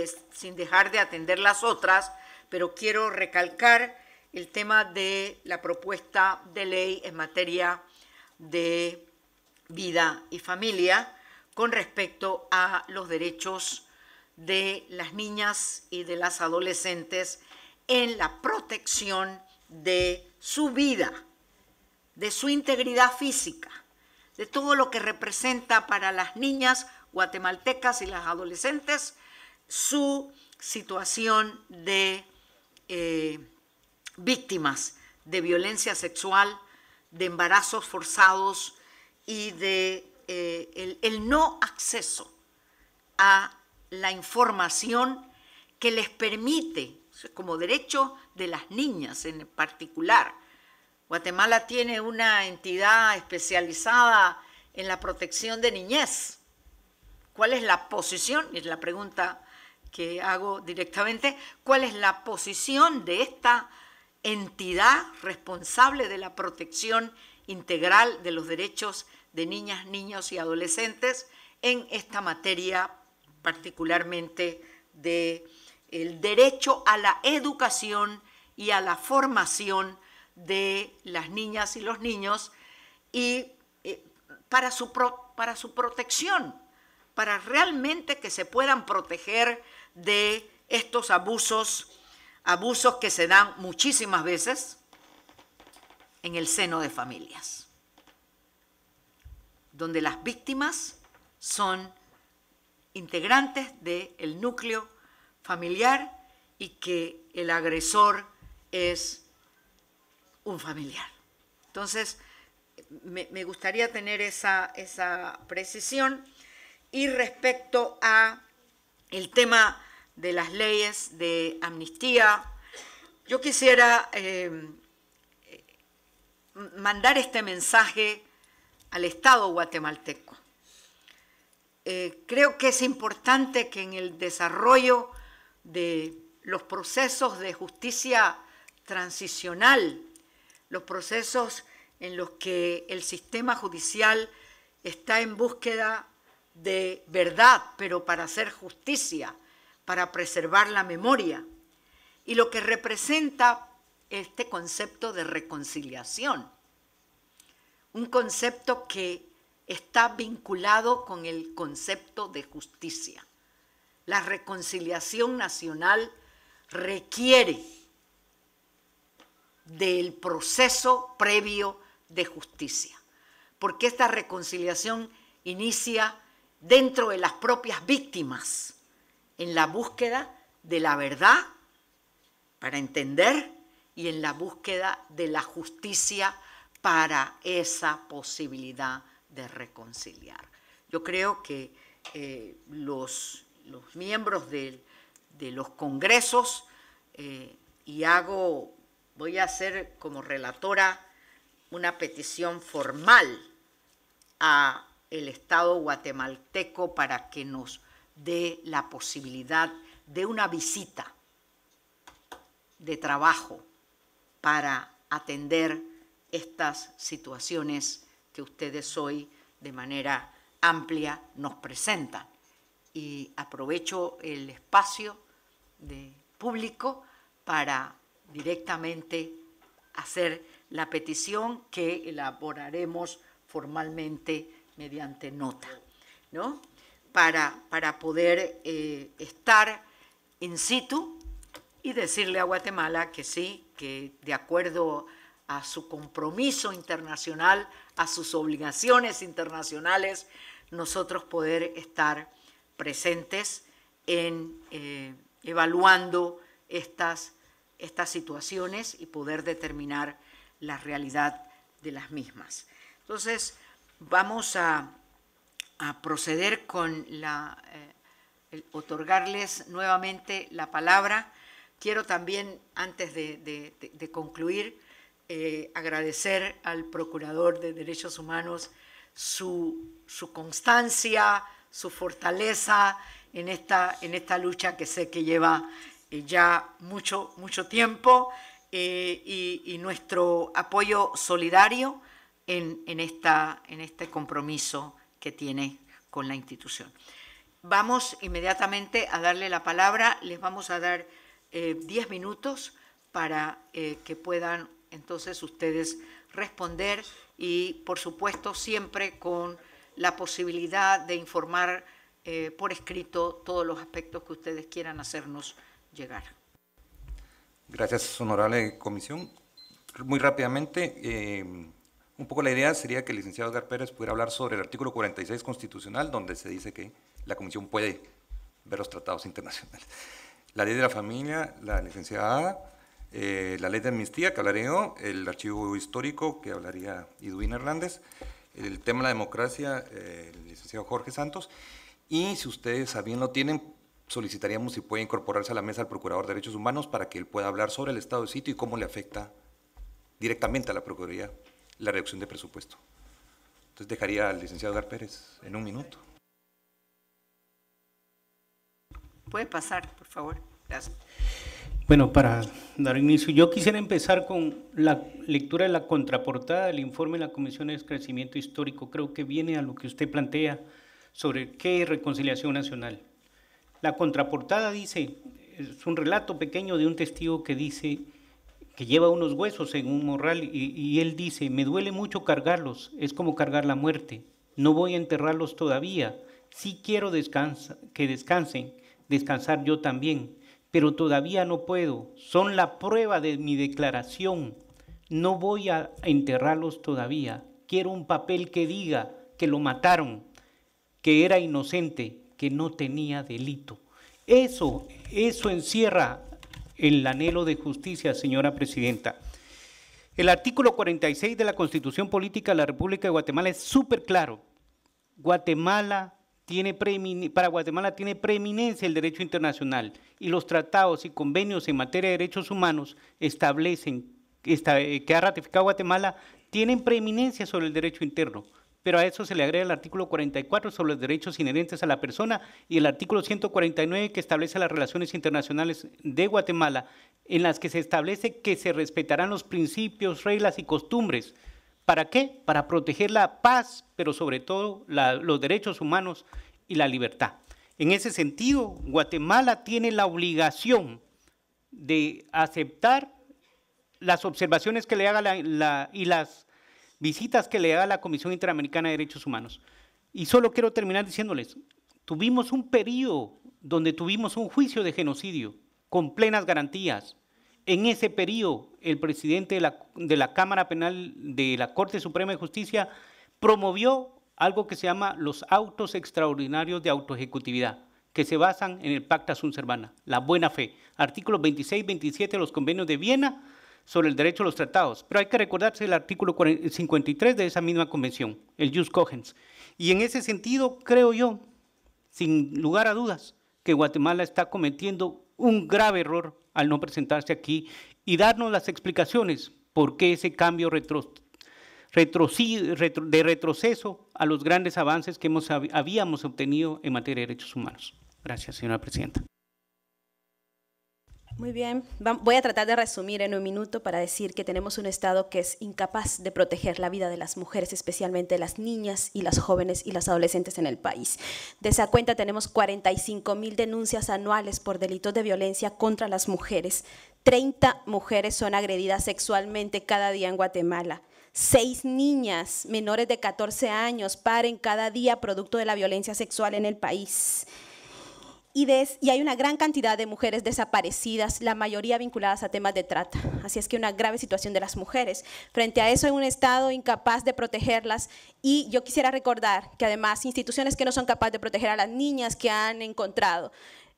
dejar de atender las otras, pero quiero recalcar el tema de la propuesta de ley en materia de vida y familia con respecto a los derechos de las niñas y de las adolescentes en la protección de su vida, de su integridad física, de todo lo que representa para las niñas guatemaltecas y las adolescentes su situación de eh, víctimas de violencia sexual, de embarazos forzados y de eh, el no acceso a la información que les permite, como derecho de las niñas en particular. Guatemala tiene una entidad especializada en la protección de niñez. ¿Cuál es la posición? Es la pregunta que hago directamente, cuál es la posición de esta entidad responsable de la protección integral de los derechos de niñas, niños y adolescentes en esta materia particularmente de el derecho a la educación y a la formación de las niñas y los niños y eh, para, su para su protección, para realmente que se puedan proteger de estos abusos, abusos que se dan muchísimas veces en el seno de familias, donde las víctimas son integrantes del núcleo familiar y que el agresor es un familiar. Entonces, me, gustaría tener esa, esa, precisión. Y respecto a el tema de las leyes de amnistía. Yo quisiera eh, mandar este mensaje al Estado guatemalteco. Eh, creo que es importante que en el desarrollo de los procesos de justicia transicional, los procesos en los que el sistema judicial está en búsqueda de verdad, pero para hacer justicia, para preservar la memoria y lo que representa este concepto de reconciliación. Un concepto que está vinculado con el concepto de justicia. La reconciliación nacional requiere del proceso previo de justicia, porque esta reconciliación inicia dentro de las propias víctimas en la búsqueda de la verdad para entender y en la búsqueda de la justicia para esa posibilidad de reconciliar. Yo creo que eh, los, los, miembros de, los congresos, eh, y hago, voy a hacer como relatora una petición formal a el Estado guatemalteco para que nos de la posibilidad de una visita de trabajo para atender estas situaciones que ustedes hoy de manera amplia nos presentan. Y aprovecho el espacio de público para directamente hacer la petición que elaboraremos formalmente mediante nota. ¿no? para, poder eh, estar in situ y decirle a Guatemala que sí, que de acuerdo a su compromiso internacional, a sus obligaciones internacionales, nosotros poder estar presentes en eh, evaluando estas, estas situaciones y poder determinar la realidad de las mismas. Entonces, vamos a a proceder con la, eh, otorgarles nuevamente la palabra. Quiero también, antes de, concluir, eh, agradecer al Procurador de Derechos Humanos su, constancia, su fortaleza en esta, en esta lucha que sé que lleva eh, ya mucho, mucho tiempo y, nuestro apoyo solidario en, esta, en este compromiso que tiene con la institución. Vamos inmediatamente a darle la palabra, les vamos a dar 10 eh, minutos para eh, que puedan entonces ustedes responder y, por supuesto, siempre con la posibilidad de informar eh, por escrito todos los aspectos que ustedes quieran hacernos llegar. Gracias, honorable comisión. Muy rápidamente, un poco la idea sería que el licenciado Edgar Pérez pudiera hablar sobre el artículo 46 constitucional, donde se dice que la Comisión puede ver los tratados internacionales. La ley de la familia, la licenciada eh, la ley de amnistía, que hablaré el archivo histórico, que hablaría Iduín Hernández, el tema de la democracia, eh, el licenciado Jorge Santos, y si ustedes a bien lo tienen, solicitaríamos si puede incorporarse a la mesa al Procurador de Derechos Humanos para que él pueda hablar sobre el estado de sitio y cómo le afecta directamente a la Procuraduría la reducción de presupuesto. Entonces dejaría al licenciado Gar Pérez en un minuto. Puede pasar, por favor. Gracias. Bueno, para dar inicio, yo quisiera empezar con la lectura de la contraportada del informe de la Comisión de Crecimiento Histórico. Creo que viene a lo que usted plantea sobre qué es reconciliación nacional. La contraportada dice, es un relato pequeño de un testigo que dice, que lleva unos huesos en un morral y, él dice, me duele mucho cargarlos, es como cargar la muerte, no voy a enterrarlos todavía, sí quiero que descansen, descansar yo también, pero todavía no puedo, son la prueba de mi declaración, no voy a enterrarlos todavía, quiero un papel que diga que lo mataron, que era inocente, que no tenía delito. Eso, eso encierra el anhelo de justicia, señora presidenta. El artículo 46 de la Constitución Política de la República de Guatemala es súper claro. Guatemala tiene para Guatemala tiene preeminencia el derecho internacional y los tratados y convenios en materia de derechos humanos establecen eh, que ha ratificado Guatemala tienen preeminencia sobre el derecho interno pero a eso se le agrega el artículo 44 sobre los derechos inherentes a la persona y el artículo 149 que establece las relaciones internacionales de Guatemala, en las que se establece que se respetarán los principios, reglas y costumbres. ¿Para qué? Para proteger la paz, pero sobre todo los derechos humanos y la libertad. En ese sentido, Guatemala tiene la obligación de aceptar las observaciones que le haga la, y las visitas que le da la Comisión Interamericana de Derechos Humanos. Y solo quiero terminar diciéndoles, tuvimos un periodo donde tuvimos un juicio de genocidio con plenas garantías. En ese periodo, el presidente de la, de la Cámara Penal de la Corte Suprema de Justicia promovió algo que se llama los autos extraordinarios de autoejecutividad, que se basan en el Pacta Sunt Servana, la buena fe, artículos 26 y 27 de los convenios de Viena, sobre el derecho a los tratados. Pero hay que recordarse el artículo 53 de esa misma convención, el Jus Cogens. Y en ese sentido, creo yo, sin lugar a dudas, que Guatemala está cometiendo un grave error al no presentarse aquí y darnos las explicaciones por qué ese cambio de retroceso a los grandes avances que hemos, habíamos obtenido en materia de derechos humanos. Gracias, señora presidenta. Muy bien, voy a tratar de resumir en un minuto para decir que tenemos un Estado que es incapaz de proteger la vida de las mujeres, especialmente las niñas y las jóvenes y las adolescentes en el país. De esa cuenta tenemos 45 mil denuncias anuales por delitos de violencia contra las mujeres. 30 mujeres son agredidas sexualmente cada día en Guatemala. Seis niñas menores de 14 años paren cada día producto de la violencia sexual en el país y, hay una gran cantidad de mujeres desaparecidas, la mayoría vinculadas a temas de trata. Así es que una grave situación de las mujeres. Frente a eso hay un Estado incapaz de protegerlas y yo quisiera recordar que además instituciones que no son capaces de proteger a las niñas que han encontrado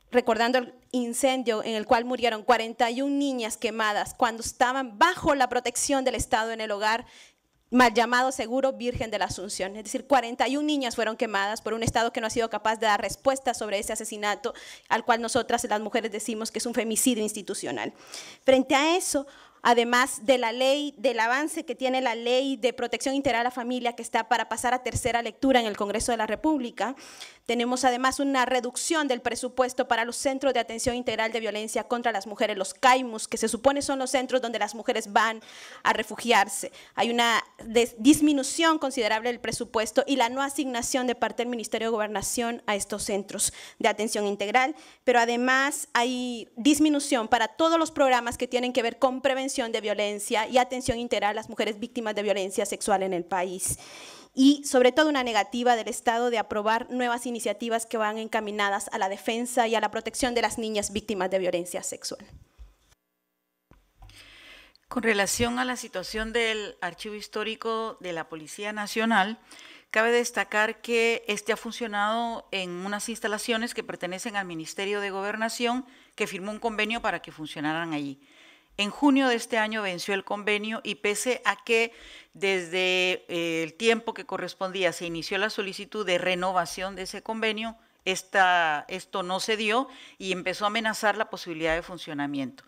recordando el incendio en el cual murieron 41 niñas quemadas cuando estaban bajo la protección del Estado en el hogar mal llamado Seguro Virgen de la Asunción. Es decir, 41 niñas fueron quemadas por un Estado que no ha sido capaz de dar respuesta sobre ese asesinato, al cual nosotras las mujeres decimos que es un femicidio institucional. Frente a eso, además de la ley, del avance que tiene la ley de protección integral a la familia que está para pasar a tercera lectura en el Congreso de la República, tenemos además una reducción del presupuesto para los centros de atención integral de violencia contra las mujeres, los CAIMUS, que se supone son los centros donde las mujeres van a refugiarse. Hay una disminución considerable del presupuesto y la no asignación de parte del Ministerio de Gobernación a estos centros de atención integral, pero además hay disminución para todos los programas que tienen que ver con prevención de violencia y atención integral a las mujeres víctimas de violencia sexual en el país y sobre todo una negativa del Estado de aprobar nuevas iniciativas que van encaminadas a la defensa y a la protección de las niñas víctimas de violencia sexual. Con relación a la situación del archivo histórico de la Policía Nacional, Cabe destacar que este ha funcionado en unas instalaciones que pertenecen al Ministerio de Gobernación, que firmó un convenio para que funcionaran allí. En junio de este año venció el convenio y pese a que desde eh, el tiempo que correspondía se inició la solicitud de renovación de ese convenio, esto no se dio y empezó a amenazar la posibilidad de funcionamiento.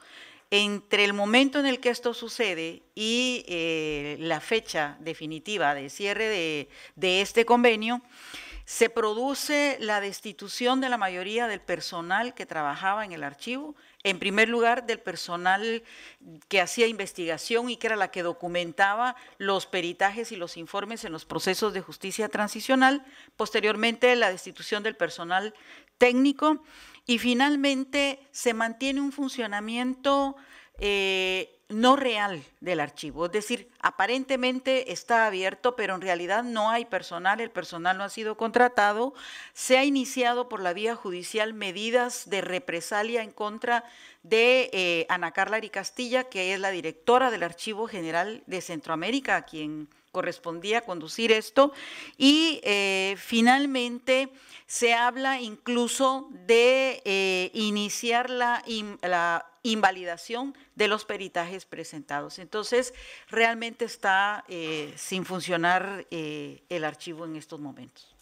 Entre el momento en el que esto sucede y eh, la fecha definitiva de cierre de este convenio, se produce la destitución de la mayoría del personal que trabajaba en el archivo en primer lugar, del personal que hacía investigación y que era la que documentaba los peritajes y los informes en los procesos de justicia transicional, posteriormente la destitución del personal técnico y finalmente se mantiene un funcionamiento eh, no real del archivo. Es decir, aparentemente está abierto, pero en realidad no hay personal, el personal no ha sido contratado. Se ha iniciado por la vía judicial medidas de represalia en contra de eh, Ana Carla Ari Castilla, que es la directora del Archivo General de Centroamérica, a quien correspondía conducir esto. Y eh, finalmente se habla incluso de eh, iniciar la invalidación de los peritajes presentados. Entonces, realmente está eh, sin funcionar eh, el archivo en estos momentos.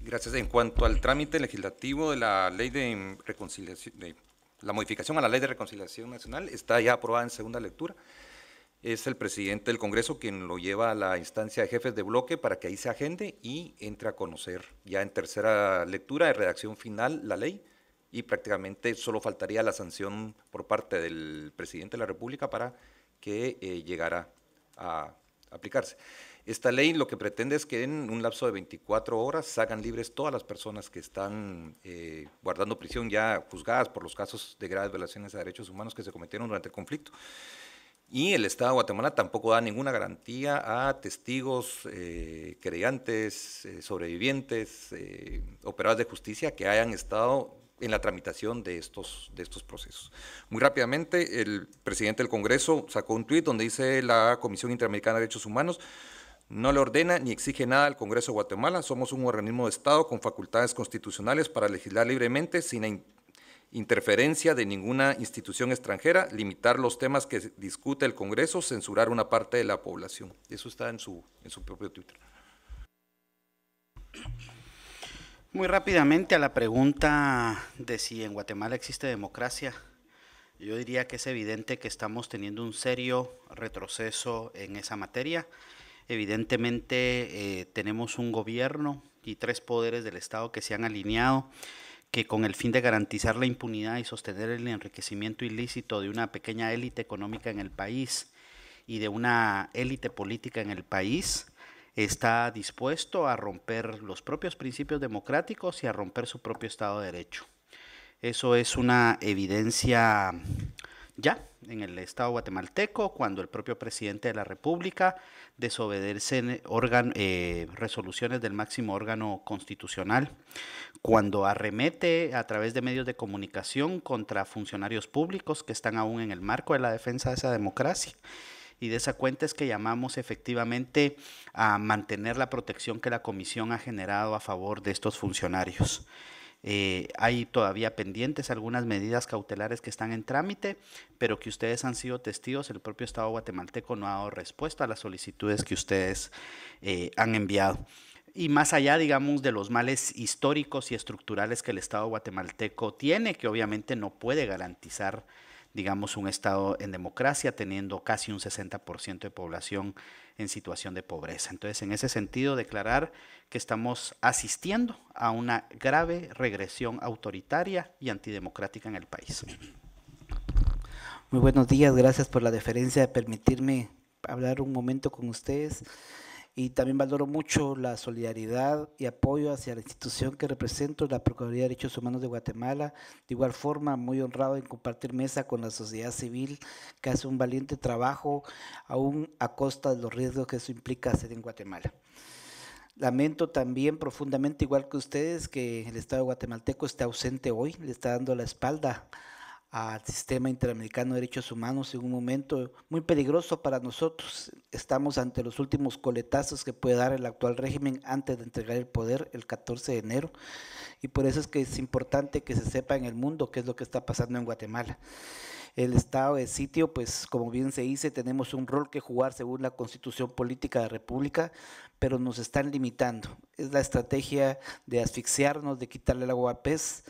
Gracias. En cuanto al trámite legislativo de la ley de reconciliación, de la modificación a la ley de reconciliación nacional, está ya aprobada en segunda lectura. Es el presidente del Congreso quien lo lleva a la instancia de jefes de bloque para que ahí se agende y entre a conocer ya en tercera lectura de redacción final la ley y prácticamente solo faltaría la sanción por parte del presidente de la República para que eh, llegara a aplicarse. Esta ley lo que pretende es que en un lapso de 24 horas salgan libres todas las personas que están eh, guardando prisión ya juzgadas por los casos de graves violaciones a derechos humanos que se cometieron durante el conflicto. Y el Estado de Guatemala tampoco da ninguna garantía a testigos, eh, creyentes, sobrevivientes, operadores de justicia que hayan estado en la tramitación de estos, de estos procesos. Muy rápidamente, el presidente del Congreso sacó un tuit donde dice la Comisión Interamericana de Derechos Humanos no le ordena ni exige nada al Congreso de Guatemala, somos un organismo de Estado con facultades constitucionales para legislar libremente sin interferencia de ninguna institución extranjera, limitar los temas que discute el Congreso, censurar una parte de la población. Eso está en su, en su propio Twitter. Muy rápidamente a la pregunta de si en Guatemala existe democracia, yo diría que es evidente que estamos teniendo un serio retroceso en esa materia. Evidentemente eh, tenemos un gobierno y tres poderes del Estado que se han alineado que con el fin de garantizar la impunidad y sostener el enriquecimiento ilícito de una pequeña élite económica en el país y de una élite política en el país, está dispuesto a romper los propios principios democráticos y a romper su propio Estado de Derecho. Eso es una evidencia ya en el Estado guatemalteco, cuando el propio presidente de la República desobedece eh, resoluciones del máximo órgano constitucional, cuando arremete a través de medios de comunicación contra funcionarios públicos que están aún en el marco de la defensa de esa democracia y de esa cuenta es que llamamos efectivamente a mantener la protección que la comisión ha generado a favor de estos funcionarios. Eh, hay todavía pendientes algunas medidas cautelares que están en trámite, pero que ustedes han sido testigos. El propio Estado guatemalteco no ha dado respuesta a las solicitudes que ustedes eh, han enviado. Y más allá, digamos, de los males históricos y estructurales que el Estado guatemalteco tiene, que obviamente no puede garantizar digamos, un Estado en democracia, teniendo casi un 60% de población en situación de pobreza. Entonces, en ese sentido, declarar que estamos asistiendo a una grave regresión autoritaria y antidemocrática en el país. Muy buenos días, gracias por la deferencia de permitirme hablar un momento con ustedes y también valoro mucho la solidaridad y apoyo hacia la institución que represento, la Procuraduría de Derechos Humanos de Guatemala. De igual forma, muy honrado en compartir mesa con la sociedad civil que hace un valiente trabajo, aún a costa de los riesgos que eso implica hacer en Guatemala. Lamento también profundamente, igual que ustedes, que el Estado guatemalteco esté ausente hoy, le está dando la espalda al sistema interamericano de derechos humanos en un momento muy peligroso para nosotros. Estamos ante los últimos coletazos que puede dar el actual régimen antes de entregar el poder el 14 de enero. Y por eso es que es importante que se sepa en el mundo qué es lo que está pasando en Guatemala. El estado de sitio, pues como bien se dice, tenemos un rol que jugar según la constitución política de la República, pero nos están limitando. Es la estrategia de asfixiarnos, de quitarle el agua a pez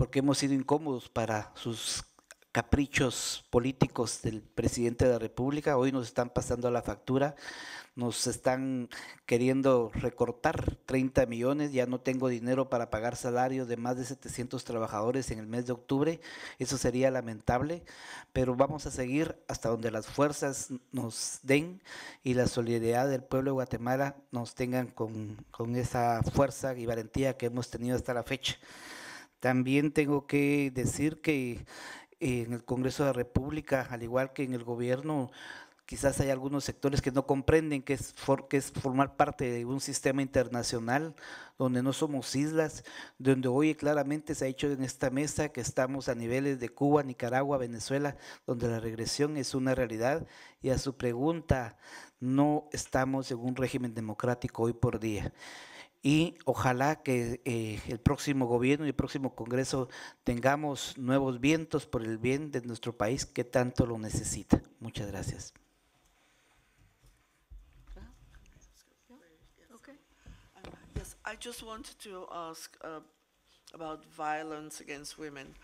porque hemos sido incómodos para sus caprichos políticos del presidente de la República. Hoy nos están pasando la factura, nos están queriendo recortar 30 millones, ya no tengo dinero para pagar salarios de más de 700 trabajadores en el mes de octubre, eso sería lamentable, pero vamos a seguir hasta donde las fuerzas nos den y la solidaridad del pueblo de Guatemala nos tengan con, con esa fuerza y valentía que hemos tenido hasta la fecha. También tengo que decir que en el Congreso de la República, al igual que en el gobierno, quizás hay algunos sectores que no comprenden que es, formar parte de un sistema internacional donde no somos islas, donde hoy claramente se ha hecho en esta mesa que estamos a niveles de Cuba, Nicaragua, Venezuela, donde la regresión es una realidad. Y a su pregunta, no estamos en un régimen democrático hoy por día y ojalá que eh, el próximo gobierno y el próximo Congreso tengamos nuevos vientos por el bien de nuestro país que tanto lo necesita. Muchas gracias. I just wanted to ask uh, about violence against women.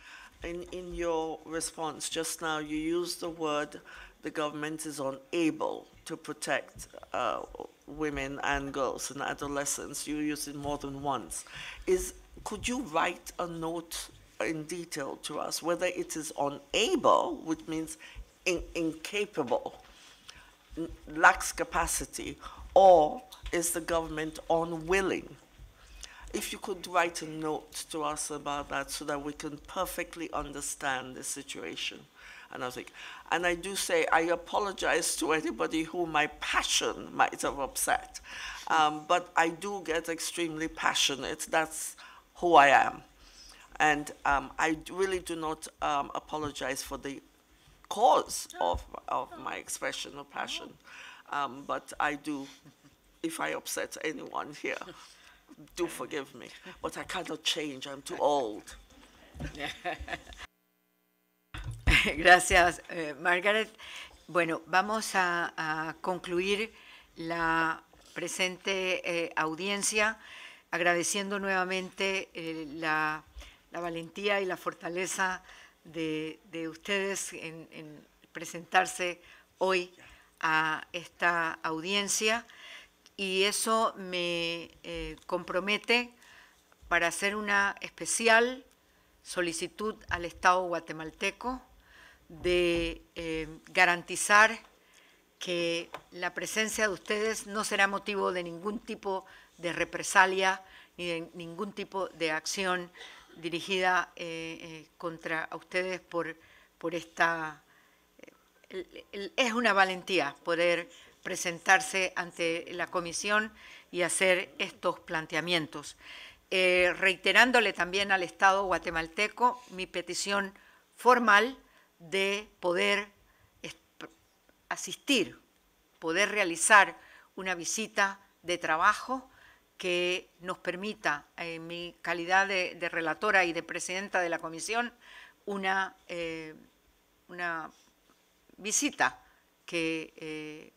In, in your response just now, you used the word the government is unable to protect uh, women and girls and adolescents. You use it more than once. Is could you write a note in detail to us whether it is unable, which means in, incapable, lacks capacity, or is the government unwilling? If you could write a note to us about that so that we can perfectly understand the situation. And I was like, and I do say, I apologize to anybody who my passion might have upset. Um, but I do get extremely passionate. That's who I am. And um, I really do not um, apologize for the cause of, of my expression of passion. Um, but I do, if I upset anyone here, do forgive me. But I cannot change, I'm too old. Gracias, eh, Margaret. Bueno, vamos a, concluir la presente eh, audiencia agradeciendo nuevamente eh, la, valentía y la fortaleza de, ustedes en, presentarse hoy a esta audiencia y eso me compromete para hacer una especial solicitud al Estado guatemalteco de eh, garantizar que la presencia de ustedes no será motivo de ningún tipo de represalia ni de ningún tipo de acción dirigida eh, eh, contra ustedes por, esta... es una valentía poder presentarse ante la comisión y hacer estos planteamientos. reiterándole también al Estado guatemalteco mi petición formal de poder asistir, poder realizar una visita de trabajo que nos permita, en mi calidad de, relatora y de presidenta de la comisión, una, eh, visita que eh,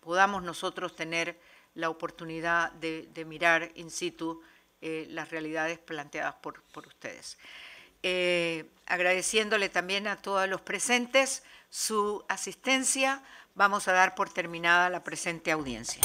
podamos nosotros tener la oportunidad de, mirar in situ eh, las realidades planteadas por ustedes. Eh, agradeciéndole también a todos los presentes su asistencia, vamos a dar por terminada la presente audiencia.